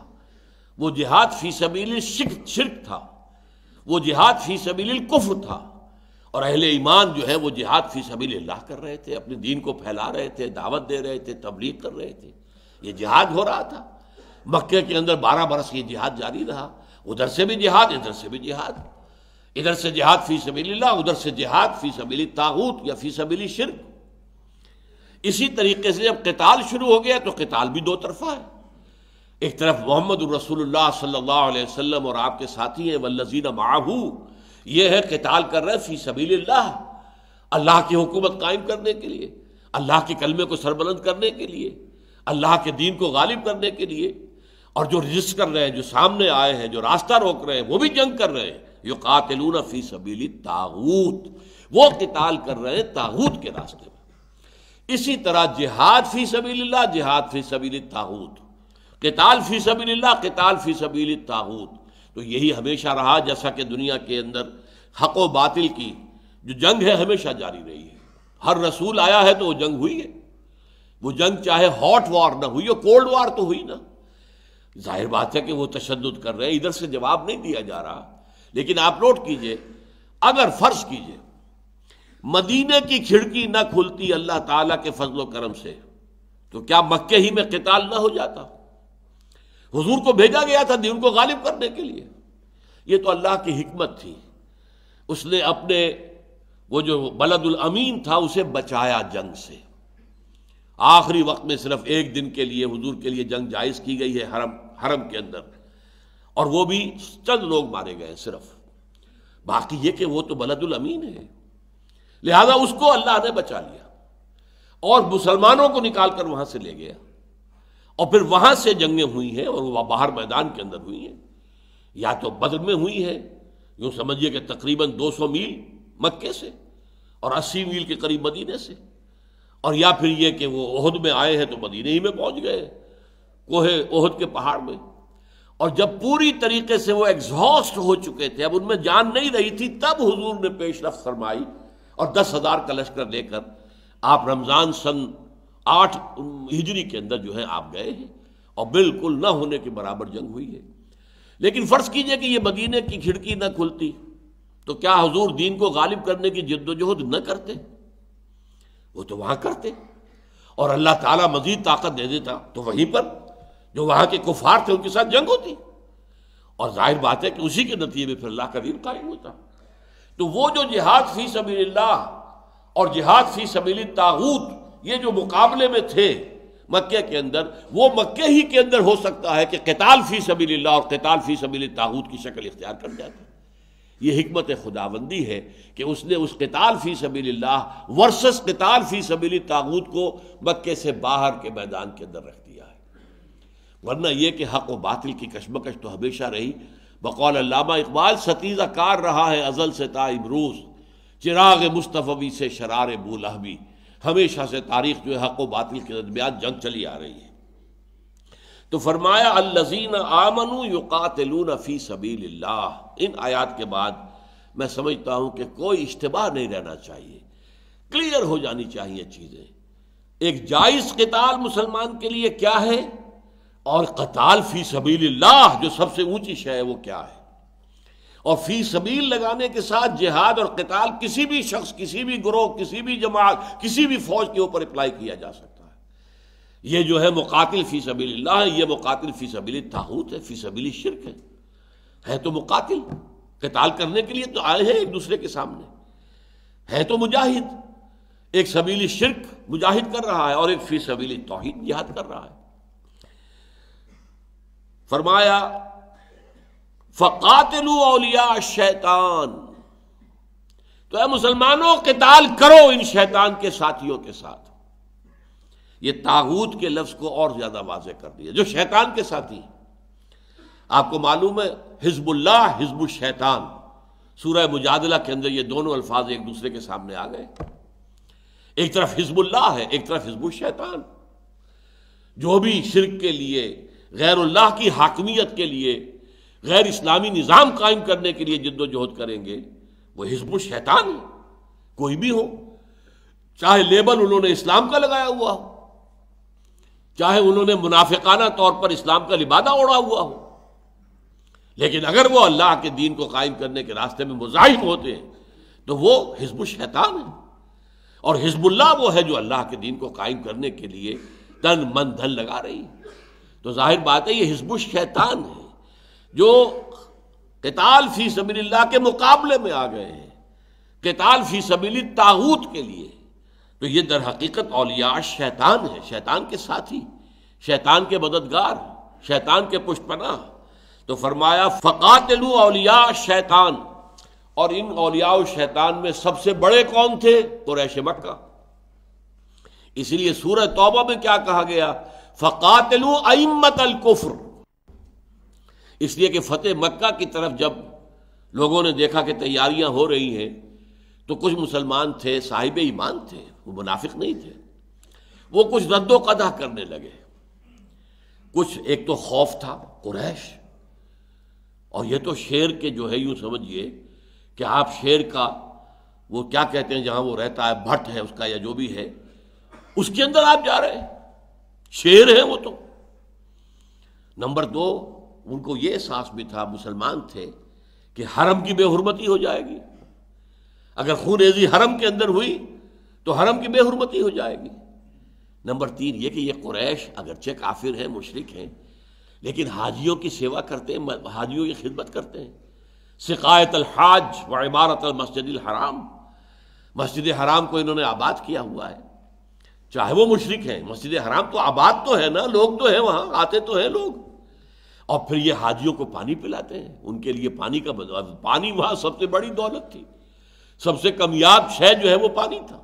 वो जिहाद फी सबील शिर्क था वो जिहाद फी सबील कुफ था और अहले ईमान जो है वो जिहाद फी सबील अल्लाह कर रहे थे अपने दीन को फैला रहे थे दावत दे रहे थे तबलीग कर रहे थे ये जिहाद हो रहा था मक्के के अंदर बारह बरस ये जिहाद जारी रहा उधर से भी जिहाद इधर से भी जिहाद इधर से जिहाद फी सबील्ला उधर से जिहाद फी सबीली ताहूत या फी सबीली शिरक इसी तरीके से जब कताल शुरू हो गया तो कताल भी दो तरफा है एक तरफ मोहम्मद रसूलुल्लाह सल्लल्लाहु अलैहि वसल्लम और आपके साथी हैं वल्लजीन माहू यह है किताल कर रहे हैं फी सबील अल्लाह की हुकूमत कायम करने के लिए अल्लाह के कलमे को सरबलंद करने के लिए अल्लाह के दीन को गालिब करने के लिए और जो रजिस्ट कर रहे हैं जो सामने आए हैं जो रास्ता रोक रहे हैं वो भी जंग कर रहे हैं यो कातिलून फी सबीली तागूत वो किताल कर रहे हैं तागूत के रास्ते में इसी तरह जिहाद फी सबील्ला जिहाद फी सबील तागूत किताल फी सबील्ला किताल फी सबील तागूत तो यही हमेशा रहा जैसा कि दुनिया के अंदर हक व बातिल की जो जंग है हमेशा जारी रही है हर रसूल आया है तो वो जंग हुई है वो जंग चाहे हॉट वार ना हुई हो कोल्ड वार तो हुई ना जाहिर बात है कि वो तशद कर रहे हैं इधर से जवाब नहीं दिया जा रहा लेकिन आप नोट कीजिए अगर फर्ज कीजिए मदीने की खिड़की ना खुलती अल्लाह ताला के फजलो करम से तो क्या मक्के ही में कताल ना हो जाता हुजूर को भेजा गया था दीन को गालिब करने के लिए ये तो अल्लाह की हिकमत थी उसने अपने वो जो बलदुल अमीन था उसे बचाया जंग से आखिरी वक्त में सिर्फ एक दिन के लिए हुजूर के लिए जंग जायज़ की गई है हरम हरम के अंदर और वो भी चंद लोग मारे गए सिर्फ बाकी ये कि वो तो बलदुल अमीन है लिहाजा उसको अल्लाह ने बचा लिया और मुसलमानों को निकाल कर वहां से ले गया और फिर वहां से जंगें हुई हैं और वह बाहर मैदान के अंदर हुई हैं या तो बदल में हुई है यूं समझिए कि तकरीबन 200 मील मक्के से और 80 मील के करीब मदीने से और या फिर यह कि वो ओहद में आए हैं तो मदीने ही में पहुंच गए कोहे ओहद के पहाड़ में और जब पूरी तरीके से वो एग्जॉस्ट हो चुके थे अब उनमें जान नहीं रही थी तब हुजूर ने पेशरफ फरमाई और दस हजार का लश्कर लेकर आप रमजान सन आठ हिजरी के अंदर जो है आप गए हैं और बिल्कुल ना होने के बराबर जंग हुई है लेकिन फर्ज कीजिए कि ये मदीने की खिड़की ना खुलती तो क्या हजूर दीन को गालिब करने की जिद्दोजहद न करते वो तो वहां करते और अल्लाह ताला मजीद ताकत दे देता तो वहीं पर जो वहां के कुफार थे उनके साथ जंग होती और जाहिर बात है कि उसी के नतीजे में फिर अल्लाह का दीन कायम होता तो वो जो जिहाद फी सबील्ला और जिहाद फी सबील ताऊत ये जो मुकाबले में थे मक्के के अंदर वो मक्के ही के अंदर हो सकता है कि कताल फी सबी और कताल फी सबी ताहूत की शक्ल इख्तियार कर जाता ये हमत खुदाबंदी है कि उसने उस कताल फी सबी वर्सेस कताल फी सबी ताबूत को मक्के से बाहर के मैदान के अंदर रख दिया है वरना यह कि हक व बातिल की कशमकश तो हमेशा रही बकौल अलामा इकबाल सतीजा कार रहा है अजल से ताइब चिराग मुस्तफ़ी से शरार बोलाहबी हमेशा से तारीख जो है हक व बातिल के दरमियान जंग चली आ रही है तो फरमाया अल्लजीन आमनु युकातलून फ़ी सबील इन आयात के बाद मैं समझता हूँ कि कोई इश्तबा नहीं रहना चाहिए क्लियर हो जानी चाहिए चीज़ें एक जायज़ कताल मुसलमान के लिए क्या है और कताल फ़ी सबील जो सबसे ऊंची शय है वो क्या है और फी सबील लगाने के साथ जिहाद और कताल किसी भी शख्स किसी भी ग्रोह किसी भी जमात किसी भी फौज के ऊपर अप्लाई किया जा सकता है ये जो है मुकातिल फ़ी सबील है ये मुकातिल फ़ी सबील ताहूत है फ़ी सबील शिरक है है तो मुकातिल कताल करने के लिए तो आए हैं एक दूसरे के सामने है तो मुजाहिद एक सबीली शिरक मुजाहिद कर रहा है और एक फी सबीली तोहद जिहाद कर रहा है फरमाया फ़कातलू अलिया शैतान तो ए मुसलमानों कताल करो इन शैतान के साथियों के साथ ये ताहूत के लफ्ज़ को और ज़्यादा वाज कर दिया जो शैतान के साथी आपको मालूम है हिजबुल्ला हिजबुल शैतान सूरह मुजादला के अंदर यह दोनों अल्फाज एक दूसरे के सामने आ गए एक तरफ हिजबुल्ला है एक तरफ हिजबुल शैतान जो भी शिरक के लिए गैरुल्लाह की हाकमियत के लिए गैर इस्लामी निज़ाम कायम करने के लिए जद्दोजहद करेंगे वो हिजब शैतान है कोई भी हो चाहे लेबल उन्होंने इस्लाम का लगाया हुआ हो चाहे उन्होंने मुनाफिकाना तौर पर इस्लाम का लिबादा ओढ़ा हुआ हो लेकिन अगर वो अल्लाह के दीन को कायम करने के रास्ते में मुजाहिम होते हैं तो वो हिजब शैतान है और हिजबुल्लाह वो है जो अल्लाह के दीन को कायम करने के लिए तन मन धन लगा रही है तो जाहिर बात है ये हिजबु शैतान है जो किताल फी सबील्ला के मुकाबले में आ गए हैं किताल फी सबीली ताहूत के लिए तो ये दर हकीकत अलिया शैतान है शैतान के साथी शैतान के मददगार शैतान के पुष्पना तो फरमाया फ़कातलू अलिया शैतान और इन अलिया शैतान में सबसे बड़े कौन थे तो कुरैश मक्का इसलिए सूरह तोबा में क्या कहा गया फ़कातलू अमत अलकुफ़्र इसलिए कि फतेह मक्का की तरफ जब लोगों ने देखा कि तैयारियां हो रही हैं तो कुछ मुसलमान थे साहिब ईमान थे वो मुनाफिक नहीं थे वो कुछ रद्दोकदा करने लगे कुछ एक तो खौफ था कुरैश और ये तो शेर के जो है यूं समझिए कि आप शेर का वो क्या कहते हैं जहां वो रहता है भट्ट है उसका या जो भी है उसके अंदर आप जा रहे हैं शेर है वो तो नंबर दो उनको ये एहसास भी था मुसलमान थे कि हरम की बेहरमती हो जाएगी अगर खूनेजी हरम के अंदर हुई तो हरम की बेहरमती हो जाएगी नंबर तीन ये कि ये कुरैश अगर चेक आफिर हैं मुशरक हैं लेकिन हाजियों की सेवा करते हैं हाजियों की खिदमत करते हैं शिकायत अलहाज व इमारत मस्जिद हराम मस्जिद हराम को इन्होंने आबाद किया हुआ है चाहे वो मुशरक हैं मस्जिद हराम तो आबाद तो है ना लोग तो हैं वहाँ आते तो हैं लोग और फिर ये हाजियों को पानी पिलाते हैं उनके लिए पानी का पानी वहां सबसे बड़ी दौलत थी सबसे कमयाब शह जो है वो पानी था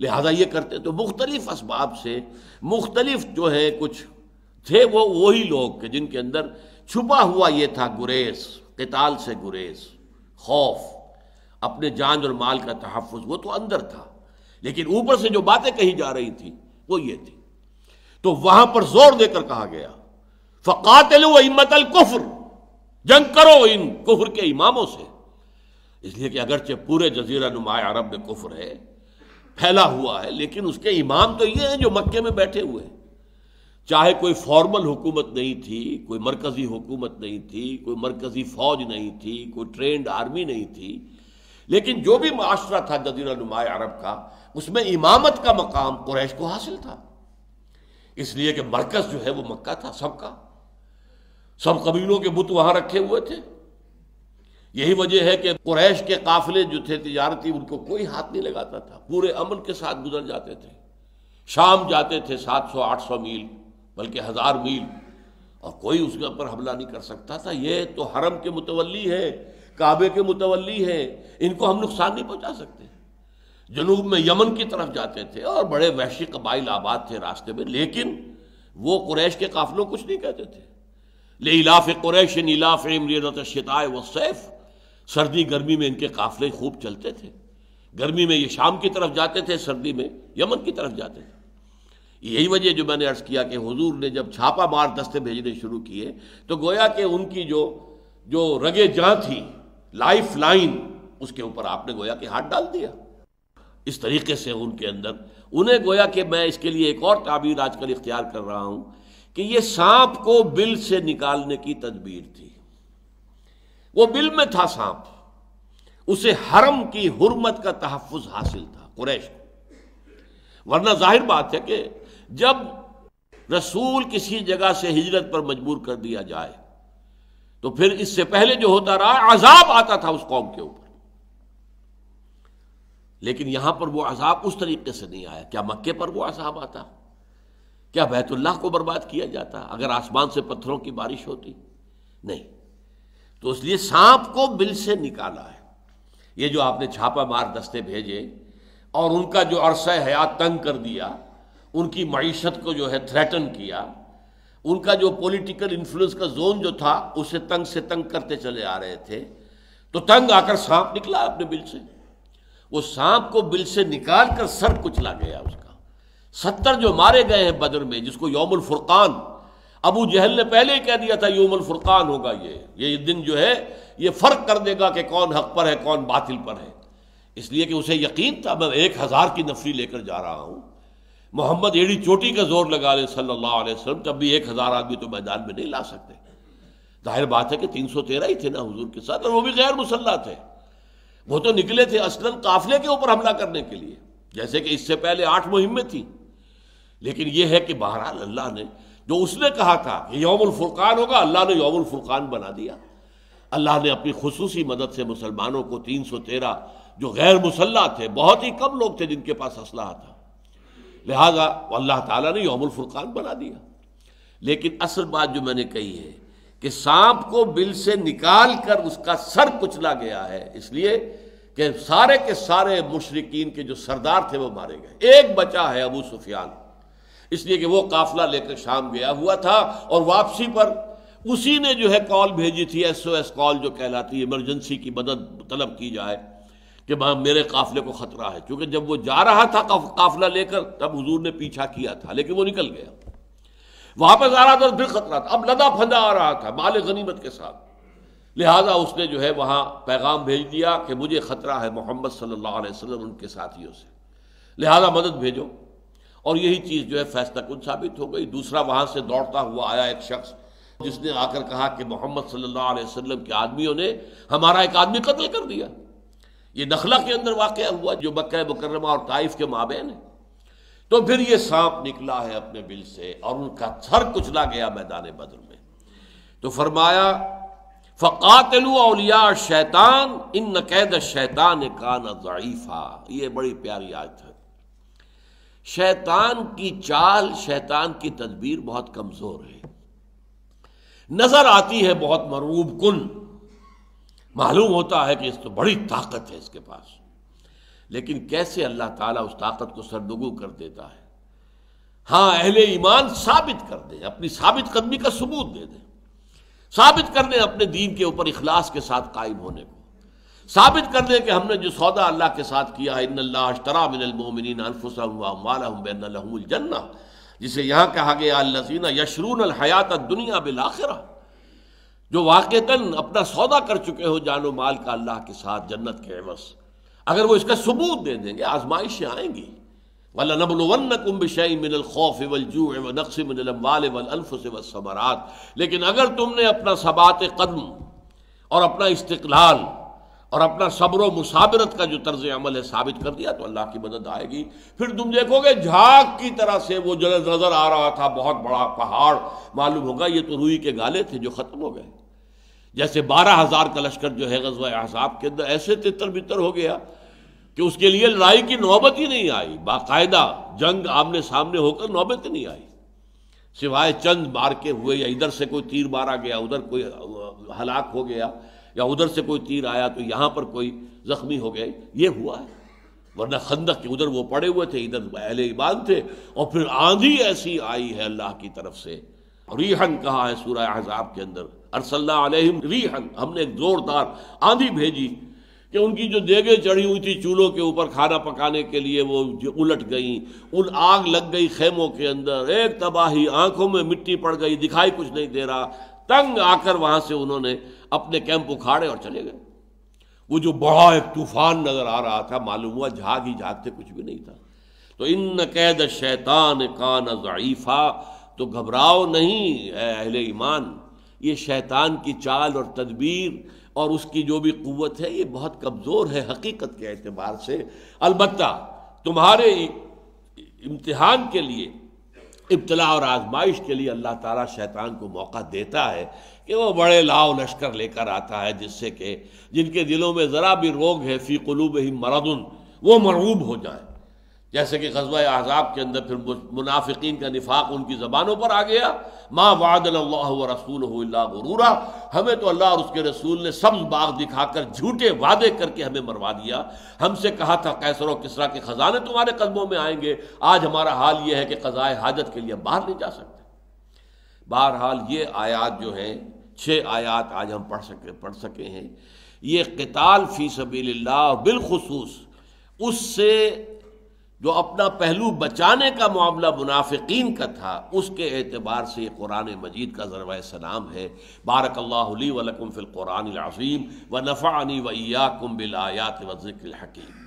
लिहाजा ये करते तो मुख्तलिफ इसबाब से मुख्तलिफ जो है कुछ थे वो वही लोग के जिनके अंदर छुपा हुआ ये था गुरेज कताल से गुरेज खौफ अपने जान और माल का तहफ़ वो तो अंदर था लेकिन ऊपर से जो बातें कही जा रही थी वो ये थी तो वहां पर जोर देकर कहा गया फ़कातलू इम्मतल कुफर जंग करो इन कुफर के इमामों से इसलिए कि अगरचे पूरे जजीरा नुमाय अरब में कुफर है फैला हुआ है लेकिन उसके इमाम तो ये हैं जो मक्के में बैठे हुए हैं चाहे कोई फॉर्मल हुकूमत नहीं थी कोई मरकज़ी हुकूमत नहीं थी कोई मरकज़ी फ़ौज नहीं थी कोई ट्रेंड आर्मी नहीं थी लेकिन जो भी माशरा था जजीरा नुमाय अरब का उसमें इमामत का मकाम कुरैश को हासिल था इसलिए कि मरकज़ जो है वो मक्का था सबका सब कबीलों के बुत वहां रखे हुए थे यही वजह है कि कुरैश के काफिले जो थे तजारती उनको कोई हाथ नहीं लगाता था पूरे अमन के साथ गुजर जाते थे शाम जाते थे सात सौ आठ सौ मील बल्कि हज़ार मील और कोई उसके ऊपर हमला नहीं कर सकता था ये तो हरम के मुतवली है काबे के मुतवली है इनको हम नुकसान नहीं पहुंचा सकते जनूब में यमन की तरफ जाते थे और बड़े वहशी कबाइल आबाद थे रास्ते में लेकिन वो कुरैश के काफिलों कुछ नहीं कहते थे ले इलाफ़ कुरैश इलाफ़ इमरत शताए व सैफ सर्दी गर्मी में इनके काफ़ले खूब चलते थे गर्मी में ये शाम की तरफ जाते थे सर्दी में यमन की तरफ जाते थे यही वजह जो मैंने अर्ज़ किया कि हुजूर ने जब छापा मार दस्ते भेजने शुरू किए तो गोया कि उनकी जो जो रगे जहाँ थी लाइफ लाइन उसके ऊपर आपने गोया कि हाथ डाल दिया इस तरीके से उनके अंदर उन्हें गोया कि मैं इसके लिए एक और ताबीर आजकल इख्तियार कर रहा हूँ कि ये सांप को बिल से निकालने की तदबीर थी वो बिल में था सांप उसे हरम की हुरमत का तहफुज हासिल था कुरैश को वरना जाहिर बात है कि जब रसूल किसी जगह से हिजरत पर मजबूर कर दिया जाए तो फिर इससे पहले जो होता रहा अजाब आता था उस कौम के ऊपर लेकिन यहां पर वो अजाब उस तरीके से नहीं आया क्या मक्के पर वो अजाब आता क्या बैतुल्लाह को बर्बाद किया जाता अगर आसमान से पत्थरों की बारिश होती नहीं तो इसलिए सांप को बिल से निकाला है ये जो आपने छापा मार दस्ते भेजे और उनका जो अरसा हयात तंग कर दिया उनकी मीशत को जो है थ्रेटन किया उनका जो पॉलिटिकल इन्फ्लुएंस का जोन जो था उसे तंग से तंग करते चले आ रहे थे तो तंग आकर सांप निकला अपने बिल से वो सांप को बिल से निकाल कर सर कुचला गया उसका सत्तर जो मारे गए हैं बदर में जिसको योम फुरकान अबू जहल ने पहले ही कह दिया था योम फुरकान होगा ये ये दिन जो है ये फर्क कर देगा कि कौन हक पर है कौन बातिल पर है इसलिए कि उसे यकीन था मैं एक हज़ार की नफरी लेकर जा रहा हूँ मोहम्मद एड़ी चोटी का जोर लगा ले सल्लल्लाहु अलैहि तब भी एक हज़ार आदमी तो मैदान में नहीं ला सकते जाहिर बात है कि तीन सौ तेरह ही थे ना हजूर के साथ और वो भी गैर मुसल्ला थे वो तो निकले थे असलन काफिले के ऊपर हमला करने के लिए जैसे कि इससे पहले आठ मुहिमें थी लेकिन यह है कि बहरहाल अल्लाह ने जो उसने कहा था कि यौमुल फुरकान होगा अल्लाह ने यौमुल फुरकान बना दिया अल्लाह ने अपनी खसूसी मदद से मुसलमानों को तीन सौ तेरह जो गैर मुसल्ला थे बहुत ही कम लोग थे जिनके पास असलाह था लिहाजा अल्लाह ताला ने यौमुल फुरकान बना दिया लेकिन असल बात जो मैंने कही है कि सांप को बिल से निकाल कर उसका सर कुचला गया है इसलिए कि सारे के सारे मुशरकिन के जो सरदार थे वो मारे गए एक बचा है अबू सुफियान इसलिए कि वो काफिला लेकर शाम गया हुआ था और वापसी पर उसी ने जो है कॉल भेजी थी एस ओ एस कॉल जो कहलाती है इमरजेंसी की मदद तलब की जाए कि भाई मेरे काफिले को ख़तरा है क्योंकि जब वो जा रहा था काफिला लेकर तब हुजूर ने पीछा किया था लेकिन वो निकल गया वापस आ रहा था फिर खतरा था अब लदा फंदा आ रहा था माल गनीमत के साथ लिहाजा उसने जो है वहाँ पैगाम भेज दिया कि मुझे ख़तरा है मोहम्मद सल्लल्लाहु अलैहि वसल्लम उनके साथियों से लिहाजा मदद भेजो और यही चीज़ जो है फैसला कुछ साबित हो गई दूसरा वहां से दौड़ता हुआ आया एक शख्स जिसने आकर कहा कि मोहम्मद सल्लल्लाहु अलैहि वसल्लम के आदमियों ने हमारा एक आदमी कत्ल कर दिया ये नखला के अंदर वाक़ हुआ जो मक् मुकरमा और ताइफ के माबेन है तो फिर ये सांप निकला है अपने बिल से और उनका थर कुचला गया मैदान बद्र में तो फरमाया फ़कातलू अलिया शैतान इन नकैद शैतान का ज़ीफ़ा ये बड़ी प्यारी आयत है शैतान की चाल शैतान की तदबीर बहुत कमजोर है नजर आती है बहुत मरूब कुन मालूम होता है कि इस तो बड़ी ताकत है इसके पास लेकिन कैसे अल्लाह ताला उस ताकत को सरदगु कर देता है हाँ अहले ईमान साबित कर दें अपनी साबित कदमी का सबूत दे दें साबित कर दें अपने दीन के ऊपर इखलास के साथ कायम होने को साबित कर दे कि हमने जो सौदा अल्लाह के साथ किया है जिसे यहाँ कहा गया अल्लासीना यशरून अलहयात दुनिया बिल आखिर जो वाक़ता अपना सौदा कर चुके हो जानो माल का अल्लाह के साथ जन्नत के एवस अगर वो इसका सबूत दे देंगे आजमाइशें आएंगी वल्ला नबलवन मिनल खौफ जू मिनल वसमरात लेकिन अगर तुमने अपना सबात कदम और अपना इस्तकलाल और अपना सब्र मुसाबरत का जो तर्ज अमल है साबित कर दिया तो अल्लाह की मदद आएगी फिर तुम देखोगे झाग की तरह से वो जो नज़र आ रहा था बहुत बड़ा पहाड़ मालूम होगा ये तो रूई के गाले थे जो ख़त्म हो गए जैसे बारह हज़ार का लश्कर जो है गजवा अहसाब के अंदर ऐसे तितर बितर हो गया कि उसके लिए लड़ाई की नौबत ही नहीं आई बाकायदा जंग आमने सामने होकर नौबत ही नहीं आई सिवाय चंद मार के हुए या इधर से कोई तीर मारा गया उधर कोई हलाक हो गया या उधर से कोई तीर आया तो यहां पर कोई जख्मी हो गए ये हुआ है वरना खंदक के उधर वो पड़े हुए थे इधर अहले ईमान थे और फिर आंधी ऐसी आई है अल्लाह की तरफ से रीहन कहा है सूर्य अहजाब के अंदर अरसल्ला रीहन हमने एक जोरदार आंधी भेजी कि उनकी जो देगें चढ़ी हुई थी चूल्हों के ऊपर खाना पकाने के लिए वो उलट गई उन आग लग गई खेमों के अंदर एक तबाही आंखों में मिट्टी पड़ गई दिखाई कुछ नहीं दे रहा तंग आकर वहां से उन्होंने अपने कैंप उखाड़े और चले गए वो जो बड़ा एक तूफान नजर आ रहा था मालूम हुआ झाग ही झागते कुछ भी नहीं था तो इन कैद शैतान कान ज़ीफ़ा तो घबराओ नहीं अहले ईमान ये शैतान की चाल और तदबीर और उसकी जो भी कुत है ये बहुत कमज़ोर है हकीकत के अतबार से अलबत् तुम्हारे इम्तहान के लिए इब्तला और आजमाइश के लिए अल्लाह ताला शैतान को मौका देता है कि वो बड़े लाव लश्कर लेकर आता है जिससे कि जिनके दिलों में ज़रा भी रोग है फ़ी कलूब ही मरदन वो मरूब हो जाए जैसे कि गजब अहजाब के अंदर फिर मुनाफिकीन का निफाक उनकी ज़बानों पर आ गया माँ वादल व रसूल गुरूरा हमें तो अल्लाह और उसके रसूल ने सब्ज बाग दिखाकर झूठे वादे करके हमें मरवा दिया हमसे कहा था कैसर और किसरा के ख़जाने तुम्हारे कदमों में आएंगे आज हमारा हाल यह है कि कज़ाए हाजत के लिए बाहर नहीं जा सकते बहरहाल ये आयात जो हैं छः आयात आज हम पढ़ सके पढ़ सके हैं ये कताल फ़ी सबील्ला बिलखसूस उससे जो अपना पहलू बचाने का मामला मुनाफिकीन का था उसके एतबार से ये कुरान मजीद का ज़रवा सलाम है बारक ली वलकुम फ़िलकुरान आज़ीम व नफ़ानी वैया कुम बिलायात वज़िक्ल हकीम